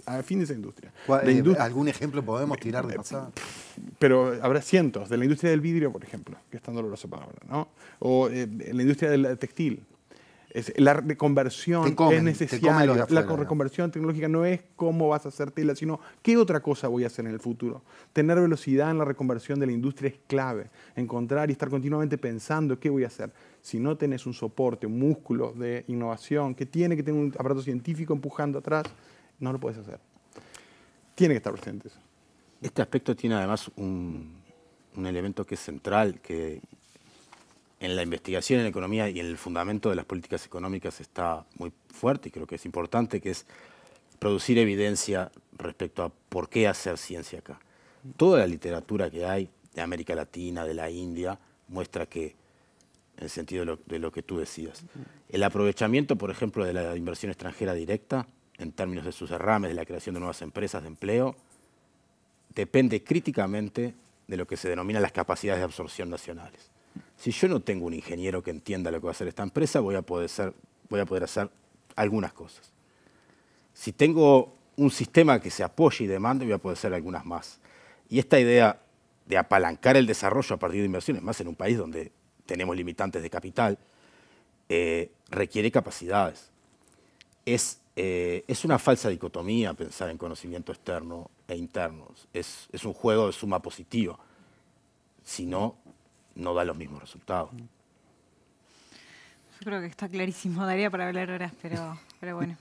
al fin de esa industria. ¿Algún ejemplo podemos tirar de pasada? Pero habrá cientos, de la industria del vidrio, por ejemplo, que es tan doloroso palabra, ¿no? o la industria del textil, la reconversión es necesaria. La, reconversión tecnológica no es cómo vas a hacer tela, sino qué otra cosa voy a hacer en el futuro. Tener velocidad en la reconversión de la industria es clave. Encontrar y estar continuamente pensando qué voy a hacer. Si no tenés un soporte, un músculo de innovación que tiene que tener un aparato científico empujando atrás, no lo puedes hacer. Tiene que estar presente eso. Este aspecto tiene además un, un elemento que es central, que en la investigación en economía y en el fundamento de las políticas económicas está muy fuerte y creo que es importante, que es producir evidencia respecto a por qué hacer ciencia acá. Toda la literatura que hay de América Latina, de la India, muestra que, en el sentido de lo, que tú decías, el aprovechamiento, por ejemplo, de la inversión extranjera directa, en términos de sus derrames, de la creación de nuevas empresas de empleo, depende críticamente de lo que se denomina las capacidades de absorción nacionales si yo no tengo un ingeniero que entienda lo que va a hacer esta empresa, voy a poder, voy a poder hacer algunas cosas. Si tengo un sistema que se apoye y demande, voy a poder hacer algunas más. Y esta idea de apalancar el desarrollo a partir de inversiones, más en un país donde tenemos limitantes de capital, eh, requiere capacidades. Es, eh, es, una falsa dicotomía pensar en conocimiento externo e interno. Es, es un juego de suma positiva. Si no, no da los mismos resultados. Mm. Yo creo que está clarísimo, daría para hablar horas, pero, pero bueno.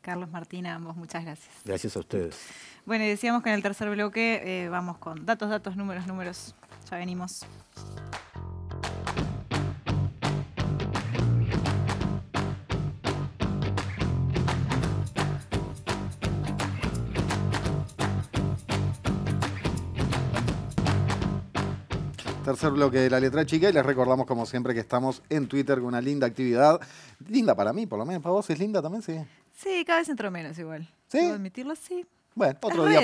Carlos Martín, ambos, muchas gracias. Gracias a ustedes. Bueno, y decíamos que en el tercer bloque eh, vamos con datos, datos, números, números. Ya venimos. Tercer bloque de la letra chica y les recordamos como siempre que estamos en Twitter con una linda actividad. Linda para mí, por lo menos. ¿Para vos es linda también? Sí. Sí, cada vez entro menos igual. ¿Sí? ¿Puedo admitirlo? Sí. Bueno, otro día.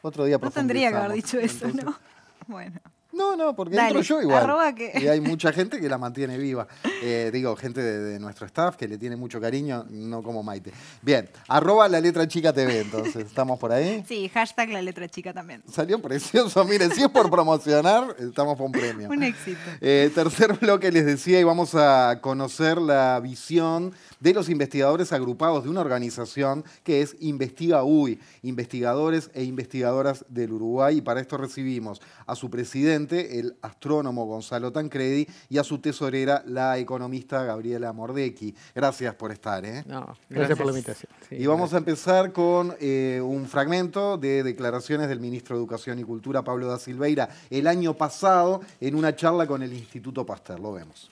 Otro día No tendría que haber dicho eso, ¿no? Bueno. No, no, porque entro yo igual. Y hay mucha gente que la mantiene viva. Eh, digo, gente de, nuestro staff que le tiene mucho cariño, no como Maite. Bien, arroba la letra chica TV, entonces, ¿estamos por ahí? Sí, hashtag la letra chica también. Salió precioso, miren, si es por promocionar, estamos un premio. Un éxito. Eh, tercer bloque les decía y vamos a conocer la visión de los investigadores agrupados de una organización que es Investiga UI, investigadores e investigadoras del Uruguay. Y para esto recibimos a su presidente el astrónomo Gonzalo Tancredi, y a su tesorera, la economista Gabriela Mordecki. Gracias por estar. ¿eh? gracias. por la invitación. y vamos a empezar con eh, un fragmento de declaraciones del ministro de Educación y Cultura, Pablo da Silveira, el año pasado en una charla con el Instituto Pasteur. Lo vemos.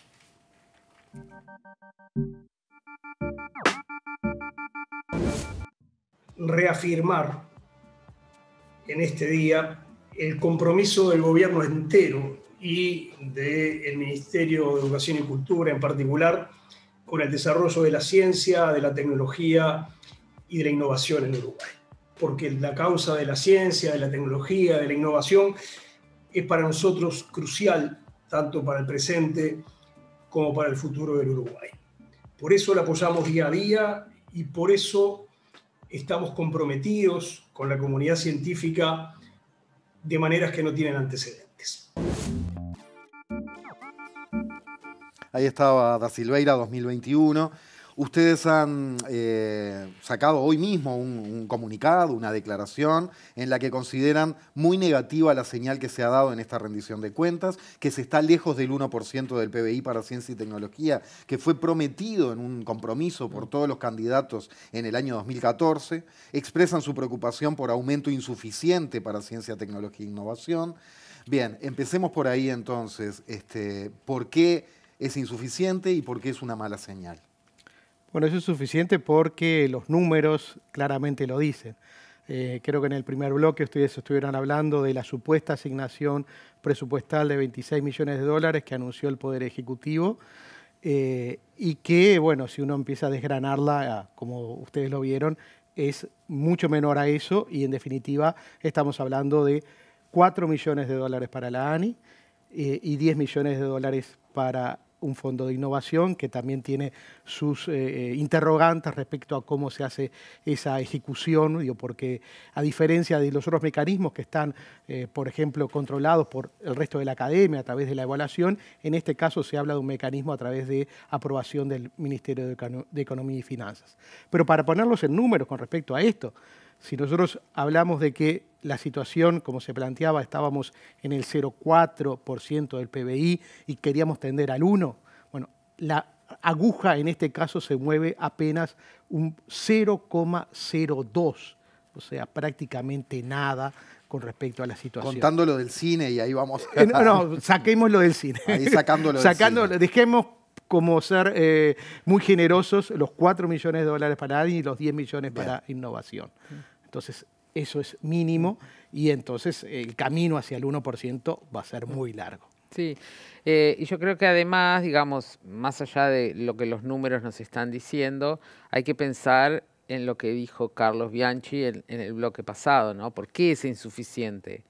Reafirmar en este día el compromiso del gobierno entero y del Ministerio de Educación y Cultura en particular con el desarrollo de la ciencia, de la tecnología y de la innovación en Uruguay. Porque la causa de la ciencia, de la tecnología, de la innovación es para nosotros crucial, tanto para el presente como para el futuro del Uruguay. Por eso la apoyamos día a día y por eso estamos comprometidos con la comunidad científica de maneras que no tienen antecedentes. Ahí estaba Da Silveira 2021. Ustedes han eh, sacado hoy mismo un, comunicado, una declaración en la que consideran muy negativa la señal que se ha dado en esta rendición de cuentas, que se está lejos del 1% del PBI para ciencia y tecnología, que fue prometido en un compromiso por todos los candidatos en el año 2014. Expresan su preocupación por aumento insuficiente para ciencia, tecnología e innovación. Bien, empecemos por ahí entonces. Este, ¿Por qué es insuficiente y por qué es una mala señal? Bueno, eso es suficiente porque los números claramente lo dicen. Eh, creo que en el primer bloque ustedes estuvieron hablando de la supuesta asignación presupuestal de 26 millones de dólares que anunció el Poder Ejecutivo eh, y que, bueno, si uno empieza a desgranarla, ah, como ustedes lo vieron, es mucho menor a eso y en definitiva estamos hablando de 4 millones de dólares para la ANI eh, y 10 millones de dólares para un fondo de innovación que también tiene sus eh, eh, interrogantes respecto a cómo se hace esa ejecución, porque a diferencia de los otros mecanismos que están, eh, por ejemplo, controlados por el resto de la academia a través de la evaluación, en este caso se habla de un mecanismo a través de aprobación del Ministerio de, Economía y Finanzas. Pero para ponerlos en números con respecto a esto, si nosotros hablamos de que la situación, como se planteaba, estábamos en el 0,4% del PBI y queríamos tender al 1, bueno, la aguja en este caso se mueve apenas un 0,02, o sea, prácticamente nada con respecto a la situación. Contando del cine y ahí vamos. Eh, no, no, saquemos lo del cine. Ahí sacándolo del cine. Dejemos como ser eh, muy generosos los 4 millones de dólares para alguien y los 10 millones para innovación. Entonces, eso es mínimo y entonces el camino hacia el 1% va a ser muy largo. Sí, eh, y yo creo que además, digamos, más allá de lo que los números nos están diciendo, hay que pensar en lo que dijo Carlos Bianchi en, en el bloque pasado, ¿no? ¿Por qué es insuficiente?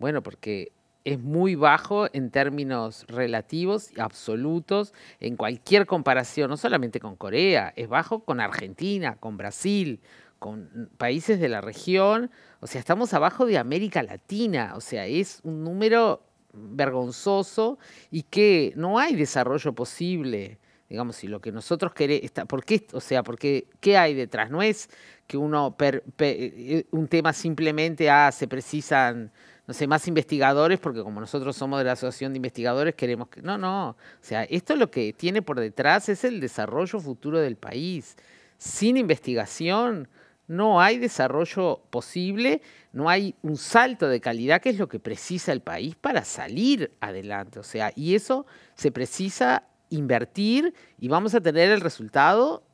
Bueno, porque es muy bajo en términos relativos y absolutos en cualquier comparación, no solamente con Corea, es bajo con Argentina, con Brasil con países de la región, o sea, estamos abajo de América Latina, o sea, es un número vergonzoso y que no hay desarrollo posible. Digamos, si lo que nosotros queremos, está, ¿por qué? O sea, porque ¿qué hay detrás? No es que uno, eh, eh, un tema simplemente, ah, se precisan, no sé, más investigadores, porque como nosotros somos de la Asociación de Investigadores, queremos que, no, no, o sea, esto lo que tiene por detrás es el desarrollo futuro del país. Sin investigación, no hay desarrollo posible, no hay un salto de calidad que es lo que precisa el país para salir adelante. O sea, y eso se precisa invertir y vamos a tener el resultado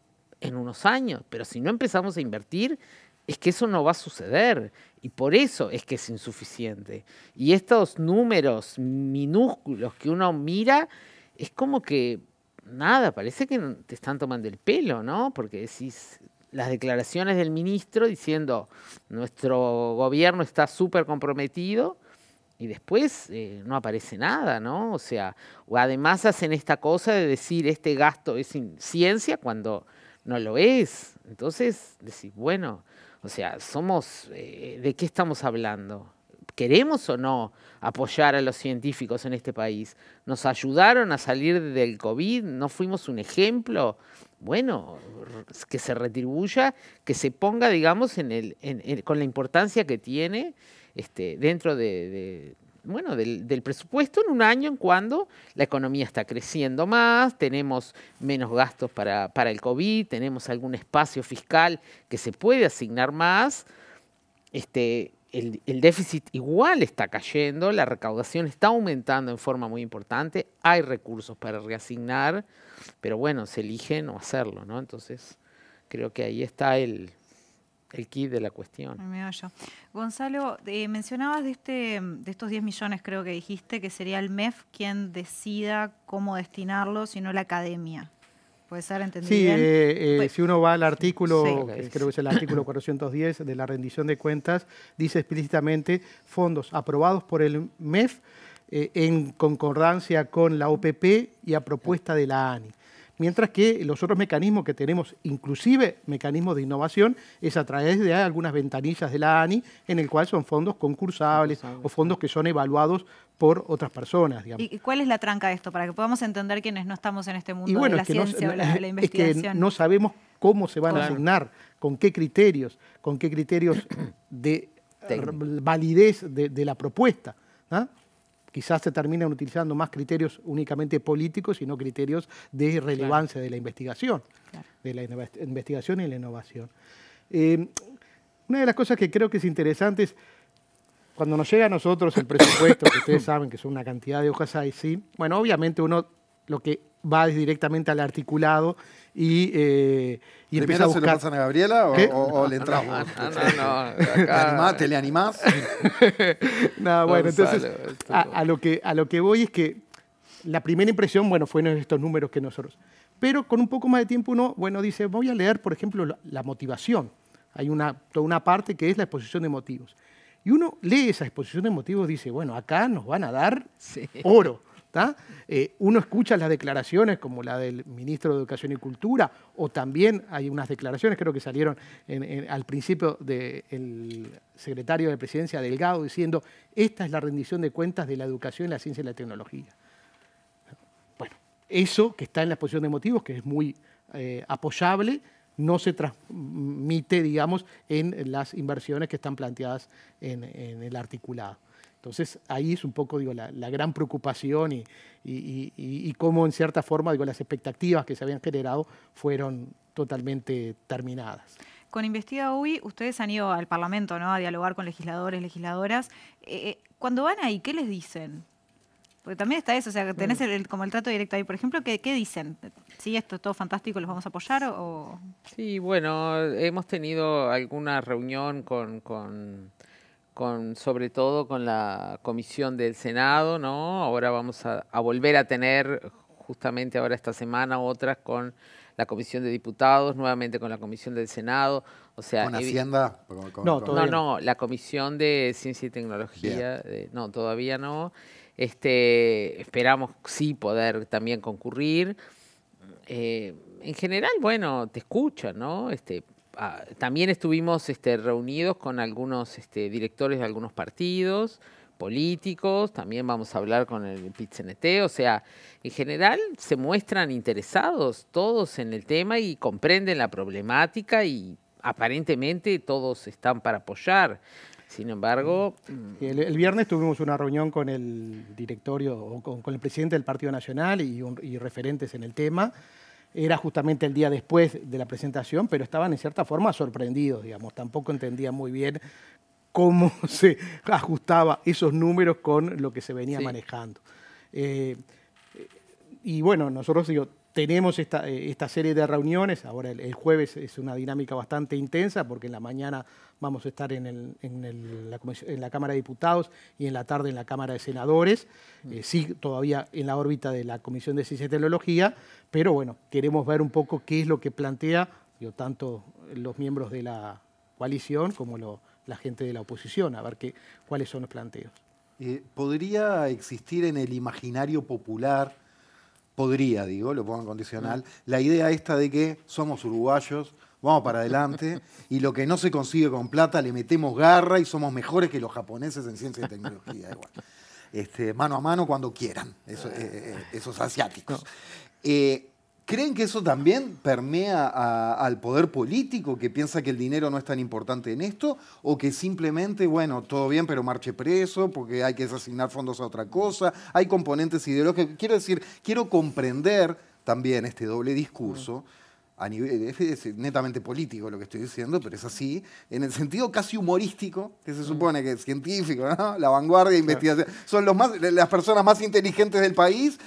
en unos años. Pero si no empezamos a invertir, es que eso no va a suceder y por eso es que es insuficiente. Y estos números minúsculos que uno mira, es como que nada, parece que te están tomando el pelo, ¿no? Porque decís, las declaraciones del ministro diciendo nuestro gobierno está súper comprometido y después eh, no aparece nada, ¿no? O sea, o además hacen esta cosa de decir este gasto es ciencia cuando no lo es. Entonces, decís, bueno, o sea, somos, eh, ¿de qué estamos hablando? ¿Queremos o no apoyar a los científicos en este país? ¿Nos ayudaron a salir del COVID? ¿No fuimos un ejemplo? bueno, que se retribuya, que se ponga, digamos, en el, con la importancia que tiene este, dentro de, bueno, del, presupuesto en un año en cuando la economía está creciendo más, tenemos menos gastos para, para el COVID, tenemos algún espacio fiscal que se puede asignar más. Este, el, déficit igual está cayendo, la recaudación está aumentando en forma muy importante, hay recursos para reasignar, pero bueno, se elige no hacerlo, ¿no? Entonces, creo que ahí está el, kit de la cuestión. Me Gonzalo, eh, mencionabas de, este, de estos 10 millones, creo que dijiste, que sería el MEF quien decida cómo destinarlos sino la academia. Eh, eh, si uno va al artículo, creo que es el artículo 410 de la rendición de cuentas, dice explícitamente fondos aprobados por el MEF eh, en concordancia con la OPP y a propuesta de la ANI. Mientras que los otros mecanismos que tenemos, inclusive mecanismos de innovación, es a través de algunas ventanillas de la ANI, en el cual son fondos concursables o fondos que son evaluados por otras personas. ¿Y cuál es la tranca de esto? Para que podamos entender quienes no estamos en este mundo de la ciencia o de la investigación. no sabemos cómo se van a asignar, con qué criterios, con qué criterios de validez de, la propuesta. ¿no? ¿ah? quizás se terminan utilizando más criterios únicamente políticos y no criterios de relevancia de la investigación, de la investigación y la innovación. Eh, una de las cosas que creo que es interesante es cuando nos llega a nosotros el presupuesto, que ustedes saben que son una cantidad de hojas ahí, sí, bueno, obviamente uno lo que va directamente al articulado y, eh, y empieza a buscar. se a Gabriela o, le entras ah, no, no, no, no, ¿Te animás? le animás? no, bueno, entonces a, lo que, a lo que voy es que la primera impresión, bueno, fue en estos números que nosotros. Pero con un poco más de tiempo uno, bueno, dice, voy a leer, por ejemplo, la, motivación. Hay una, toda una parte que es la exposición de motivos. Y uno lee esa exposición de motivos y dice, bueno, acá nos van a dar sí. oro. Eh, uno escucha las declaraciones como la del ministro de Educación y Cultura, o también hay unas declaraciones, creo que salieron al principio del secretario de Presidencia Delgado diciendo, esta es la rendición de cuentas de la educación, la ciencia y la tecnología. Bueno, eso que está en la exposición de motivos, que es muy eh, apoyable, no se transmite, digamos, en las inversiones que están planteadas en el articulado. Entonces ahí es un poco digo, la, gran preocupación y, cómo en cierta forma digo, las expectativas que se habían generado fueron totalmente terminadas. Con Investiga hoy ustedes han ido al Parlamento ¿no? a dialogar con legisladores, legisladoras. Eh, eh, cuando van ahí, ¿qué les dicen? Porque también está eso, o sea, tenés el, como el trato directo ahí. Por ejemplo, ¿qué, dicen? ¿Sí, esto es todo fantástico, los vamos a apoyar? O... Sí, bueno, hemos tenido alguna reunión con sobre todo con la comisión del Senado, ¿no? Ahora vamos a, volver a tener, justamente ahora esta semana, otras con la Comisión de Diputados, nuevamente con la Comisión del Senado. O sea, ¿Con Hacienda? no, no, la Comisión de Ciencia y Tecnología, no, todavía no. Este, esperamos sí poder también concurrir. Eh, en general, bueno, te escuchan, ¿no? Este, Ah, también estuvimos este, reunidos con algunos este, directores de algunos partidos políticos, también vamos a hablar con el PITCNT, o sea, en general se muestran interesados todos en el tema y comprenden la problemática y aparentemente todos están para apoyar. Sin embargo... Mm, el, viernes tuvimos una reunión con el directorio o con, el presidente del Partido Nacional y, referentes en el tema era justamente el día después de la presentación, pero estaban en cierta forma sorprendidos, digamos, tampoco entendían muy bien cómo se ajustaba esos números con lo que se venía manejando. Eh, y bueno, nosotros digo, tenemos eh, esta, serie de reuniones. Ahora el, jueves es una dinámica bastante intensa porque en la mañana vamos a estar en, la, Cámara de Diputados y en la tarde en la Cámara de Senadores. Mm. Eh, sí, todavía en la órbita de la Comisión de Ciencia y Tecnología, pero bueno, queremos ver un poco qué es lo que plantea tanto los miembros de la coalición como la gente de la oposición, a ver qué, cuáles son los planteos. Eh, ¿Podría existir en el imaginario popular podría, digo, lo pongo en condicional, la idea esta de que somos uruguayos, vamos para adelante, y lo que no se consigue con plata le metemos garra y somos mejores que los japoneses en ciencia y tecnología, Este, mano a mano cuando quieran, eh, eh, esos asiáticos. Eh, ¿Creen que eso también permea al poder político que piensa que el dinero no es tan importante en esto? ¿O que simplemente, bueno, todo bien, pero marche preso porque hay que asignar fondos a otra cosa? Hay componentes ideológicos. Quiero decir, quiero comprender también este doble discurso. A nivel, es netamente político lo que estoy diciendo, pero es así, en el sentido casi humorístico, que se mm. supone que es científico, ¿no? La vanguardia de investigación. Son los más, las personas más inteligentes del país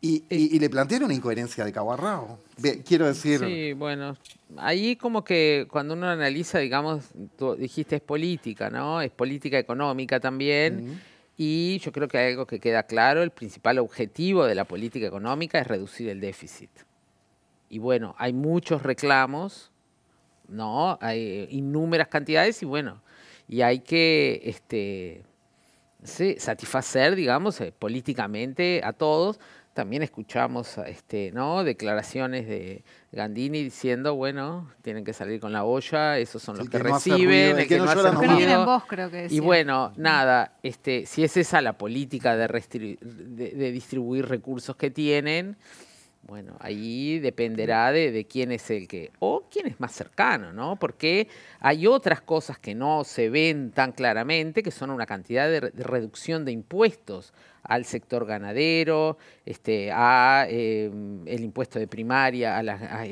y, le plantearon una incoherencia de caguarrao. Quiero decir. Sí, bueno. Ahí, como que cuando uno analiza, digamos, tú dijiste es política, ¿no? Es política económica también. Y yo creo que hay algo que queda claro: el principal objetivo de la política económica es reducir el déficit. Y bueno, hay muchos reclamos, ¿no? Hay eh, innúmeras cantidades y bueno, y hay que. Este, satisfacer, digamos, eh, políticamente a todos, también escuchamos este, ¿no? declaraciones de Gandini diciendo, bueno, tienen que salir con la olla, esos son los que, reciben, que, no, creo que y bueno, nada, este, si es esa la política de, de, distribuir recursos que tienen, bueno, ahí dependerá de, quién es el que, o quién es más cercano, ¿no? Porque hay otras cosas que no se ven tan claramente, que son una cantidad de reducción de impuestos al sector ganadero, este, a em, el impuesto de primaria, a la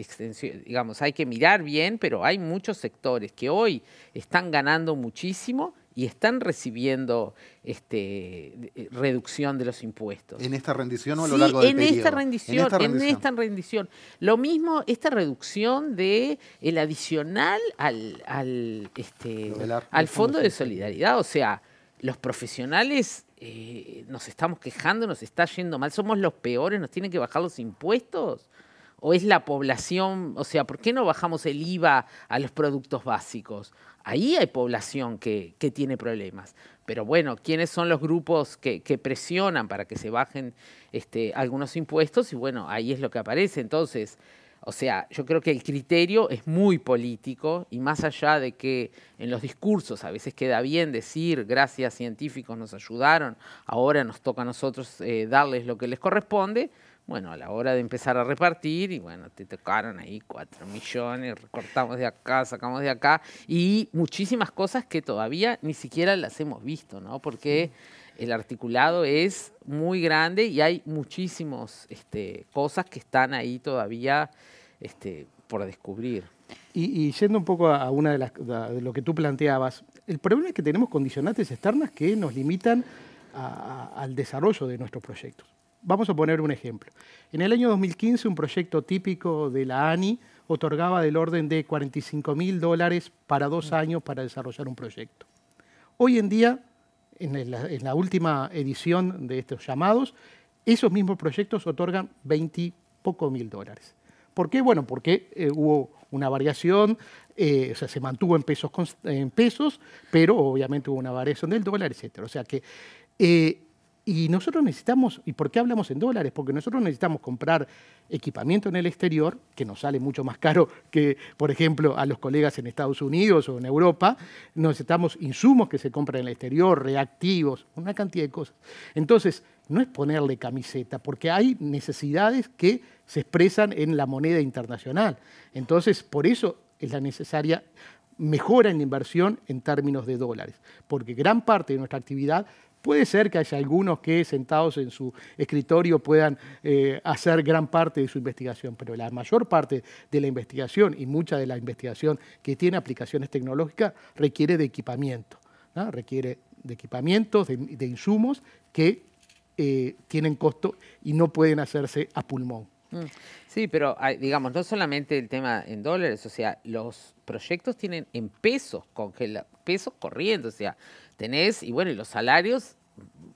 digamos, hay que mirar bien, pero hay muchos sectores que hoy están ganando muchísimo y están recibiendo este, reducción de los impuestos. ¿En esta rendición o a lo largo del en Esta en esta rendición, en esta rendición. Lo mismo, esta reducción de el adicional al, al, este, al Fondo de Solidaridad. O sea, los profesionales eh, nos estamos quejando, nos está yendo mal, somos los peores, nos tienen que bajar los impuestos. ¿O es la población? O sea, ¿por qué no bajamos el IVA a los productos básicos? Ahí hay población que, tiene problemas. Pero bueno, ¿quiénes son los grupos que, presionan para que se bajen este, algunos impuestos? Y bueno, ahí es lo que aparece. Entonces, o sea, yo creo que el criterio es muy político y más allá de que en los discursos a veces queda bien decir gracias científicos nos ayudaron, ahora nos toca a nosotros eh, darles lo que les corresponde, bueno, a la hora de empezar a repartir, y bueno, te tocaron ahí cuatro millones, recortamos de acá, sacamos de acá, y muchísimas cosas que todavía ni siquiera las hemos visto, ¿no? Porque el articulado es muy grande y hay muchísimas este, cosas que están ahí todavía este, por descubrir. Y, y, yendo un poco a una de las lo que tú planteabas, el problema es que tenemos condicionantes externas que nos limitan al desarrollo de nuestros proyectos. Vamos a poner un ejemplo. En el año 2015, un proyecto típico de la ANI otorgaba del orden de 45 mil dólares para dos años para desarrollar un proyecto. Hoy en día en la, última edición de estos llamados, esos mismos proyectos otorgan 20 poco mil dólares. ¿Por qué? Bueno, porque eh, hubo una variación, eh, o sea, se mantuvo en pesos, en pesos, pero obviamente hubo una variación del dólar, etc. O sea que eh, y nosotros necesitamos, ¿y por qué hablamos en dólares? Porque nosotros necesitamos comprar equipamiento en el exterior, que nos sale mucho más caro que, por ejemplo, a los colegas en Estados Unidos o en Europa. Necesitamos insumos que se compran en el exterior, reactivos, una cantidad de cosas. Entonces, no es ponerle camiseta, porque hay necesidades que se expresan en la moneda internacional. Entonces, por eso es la necesaria mejora en inversión en términos de dólares, porque gran parte de nuestra actividad Puede ser que haya algunos que sentados en su escritorio puedan eh, hacer gran parte de su investigación, pero la mayor parte de la investigación y mucha de la investigación que tiene aplicaciones tecnológicas requiere de equipamiento, requiere de equipamientos, de, insumos que eh, tienen costo y no pueden hacerse a pulmón. Mm. Sí, pero digamos, no solamente el tema en dólares, o sea, los proyectos tienen en pesos, pesos corriendo, o sea, tenés, y bueno, y los salarios,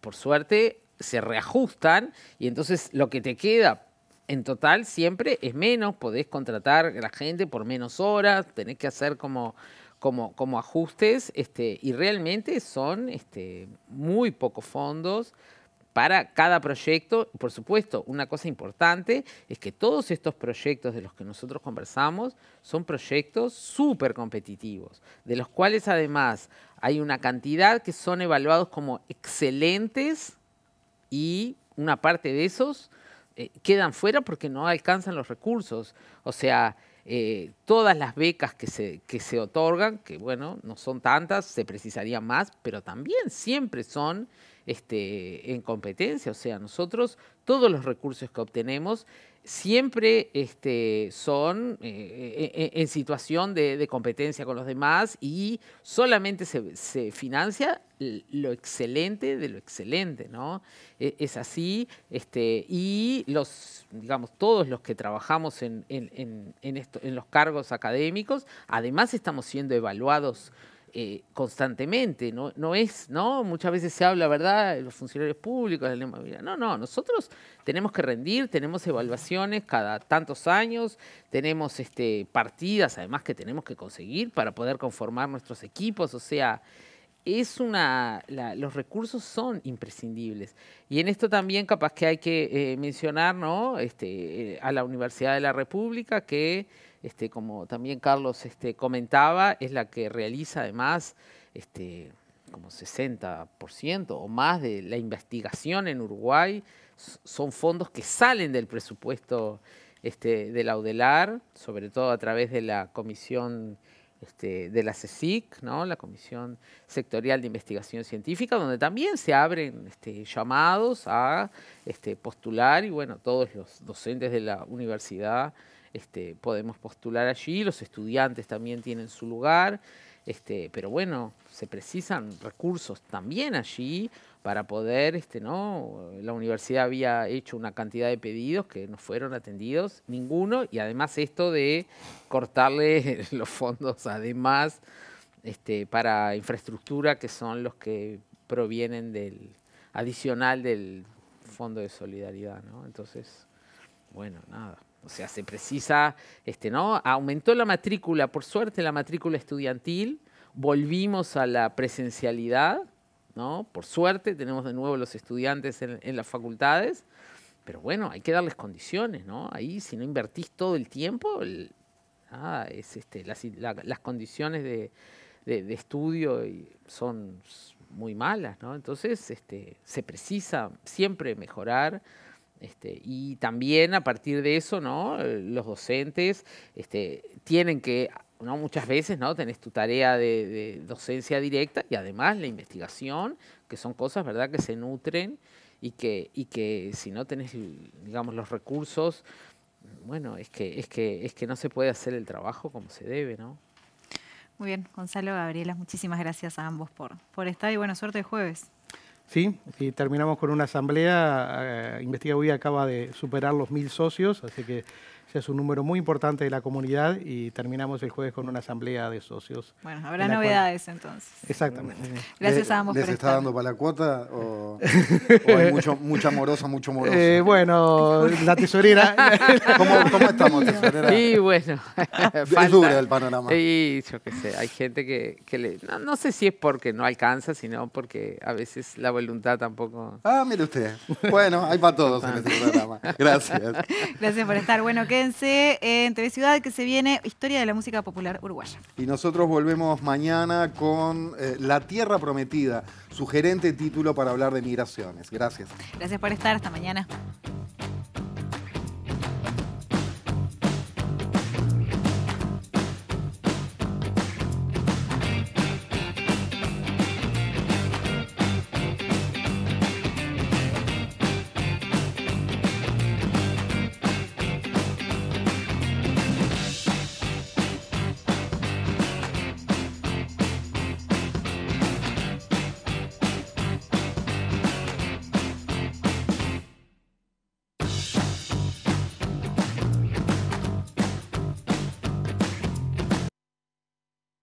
por suerte, se reajustan y entonces lo que te queda en total siempre es menos, podés contratar a la gente por menos horas, tenés que hacer como, como, como ajustes, este, y realmente son este, muy pocos fondos para cada proyecto. Por supuesto, una cosa importante es que todos estos proyectos de los que nosotros conversamos son proyectos súper competitivos, de los cuales además hay una cantidad que son evaluados como excelentes y una parte de esos eh, quedan fuera porque no alcanzan los recursos. O sea, eh, todas las becas que se, que se otorgan, que bueno, no son tantas, se precisaría más, pero también siempre son este, en competencia, o sea, nosotros todos los recursos que obtenemos siempre este, son eh, eh, eh, en situación de, competencia con los demás y solamente se, financia lo excelente de lo excelente, ¿no? E, es así, este, y los, digamos, todos los que trabajamos en, en los cargos académicos, además estamos siendo evaluados eh, constantemente, no, no es, ¿no? Muchas veces se habla, ¿verdad?, los funcionarios públicos, no, no, nosotros tenemos que rendir, tenemos evaluaciones cada tantos años, tenemos este, partidas además que tenemos que conseguir para poder conformar nuestros equipos, o sea, es una, los recursos son imprescindibles. Y en esto también capaz que hay que eh, mencionar ¿no? este, eh, a la Universidad de la República, que este, como también Carlos este, comentaba, es la que realiza además este, como 60% o más de la investigación en Uruguay. Son fondos que salen del presupuesto este, de la UDELAR, sobre todo a través de la Comisión este, de la CSIC, la Comisión Sectorial de Investigación Científica, donde también se abren este, llamados a este, postular y bueno, todos los docentes de la universidad podemos postular allí, los estudiantes también tienen su lugar. Este, pero bueno, se precisan recursos también allí para poder, este, La universidad había hecho una cantidad de pedidos que no fueron atendidos, ninguno, y además esto de cortarle los fondos, además, este, para infraestructura, que son los que provienen del adicional del Fondo de Solidaridad, Entonces, bueno, nada. O sea, se precisa, este, ¿no? Aumentó la matrícula, por suerte, la matrícula estudiantil, volvimos a la presencialidad, ¿no? Por suerte, tenemos de nuevo los estudiantes en, las facultades, pero bueno, hay que darles condiciones, ¿no? Ahí, si no invertís todo el tiempo, es este, las, condiciones de, estudio son muy malas, Entonces, este, se precisa siempre mejorar este, y también a partir de eso, ¿no? Los docentes este, tienen que, ¿no? Muchas veces, ¿no? Tenés tu tarea de, docencia directa y además la investigación, que son cosas, ¿verdad? Que se nutren y que, y que si no tenés, digamos, los recursos, bueno, es que, es, que, es que no se puede hacer el trabajo como se debe, ¿no? Muy bien, Gonzalo, Gabriela, muchísimas gracias a ambos por, por estar y buena suerte de jueves. Sí, y terminamos con una asamblea. Eh, Investiga hoy acaba de superar los mil socios, así que es un número muy importante de la comunidad y terminamos el jueves con una asamblea de socios. Bueno, habrá novedades entonces. Exactamente. Gracias a ambos. ¿Les está dando para la cuota o, o hay mucho, mucha amorosa, mucho amoroso? Eh, bueno, la tesorera. ¿Cómo, ¿Cómo, estamos, tesorera? Y bueno, es duro el panorama. Y yo qué sé, hay gente que, que le. No, no, sé si es porque no alcanza, sino porque a veces la voluntad tampoco. Ah, mire usted. Bueno, hay para todos en este programa. Gracias. Gracias por estar. Bueno, ¿qué en eh, TV Ciudad que se viene Historia de la Música Popular Uruguaya. Y nosotros volvemos mañana con eh, La Tierra Prometida, sugerente título para hablar de migraciones. Gracias. Gracias por estar. Hasta mañana.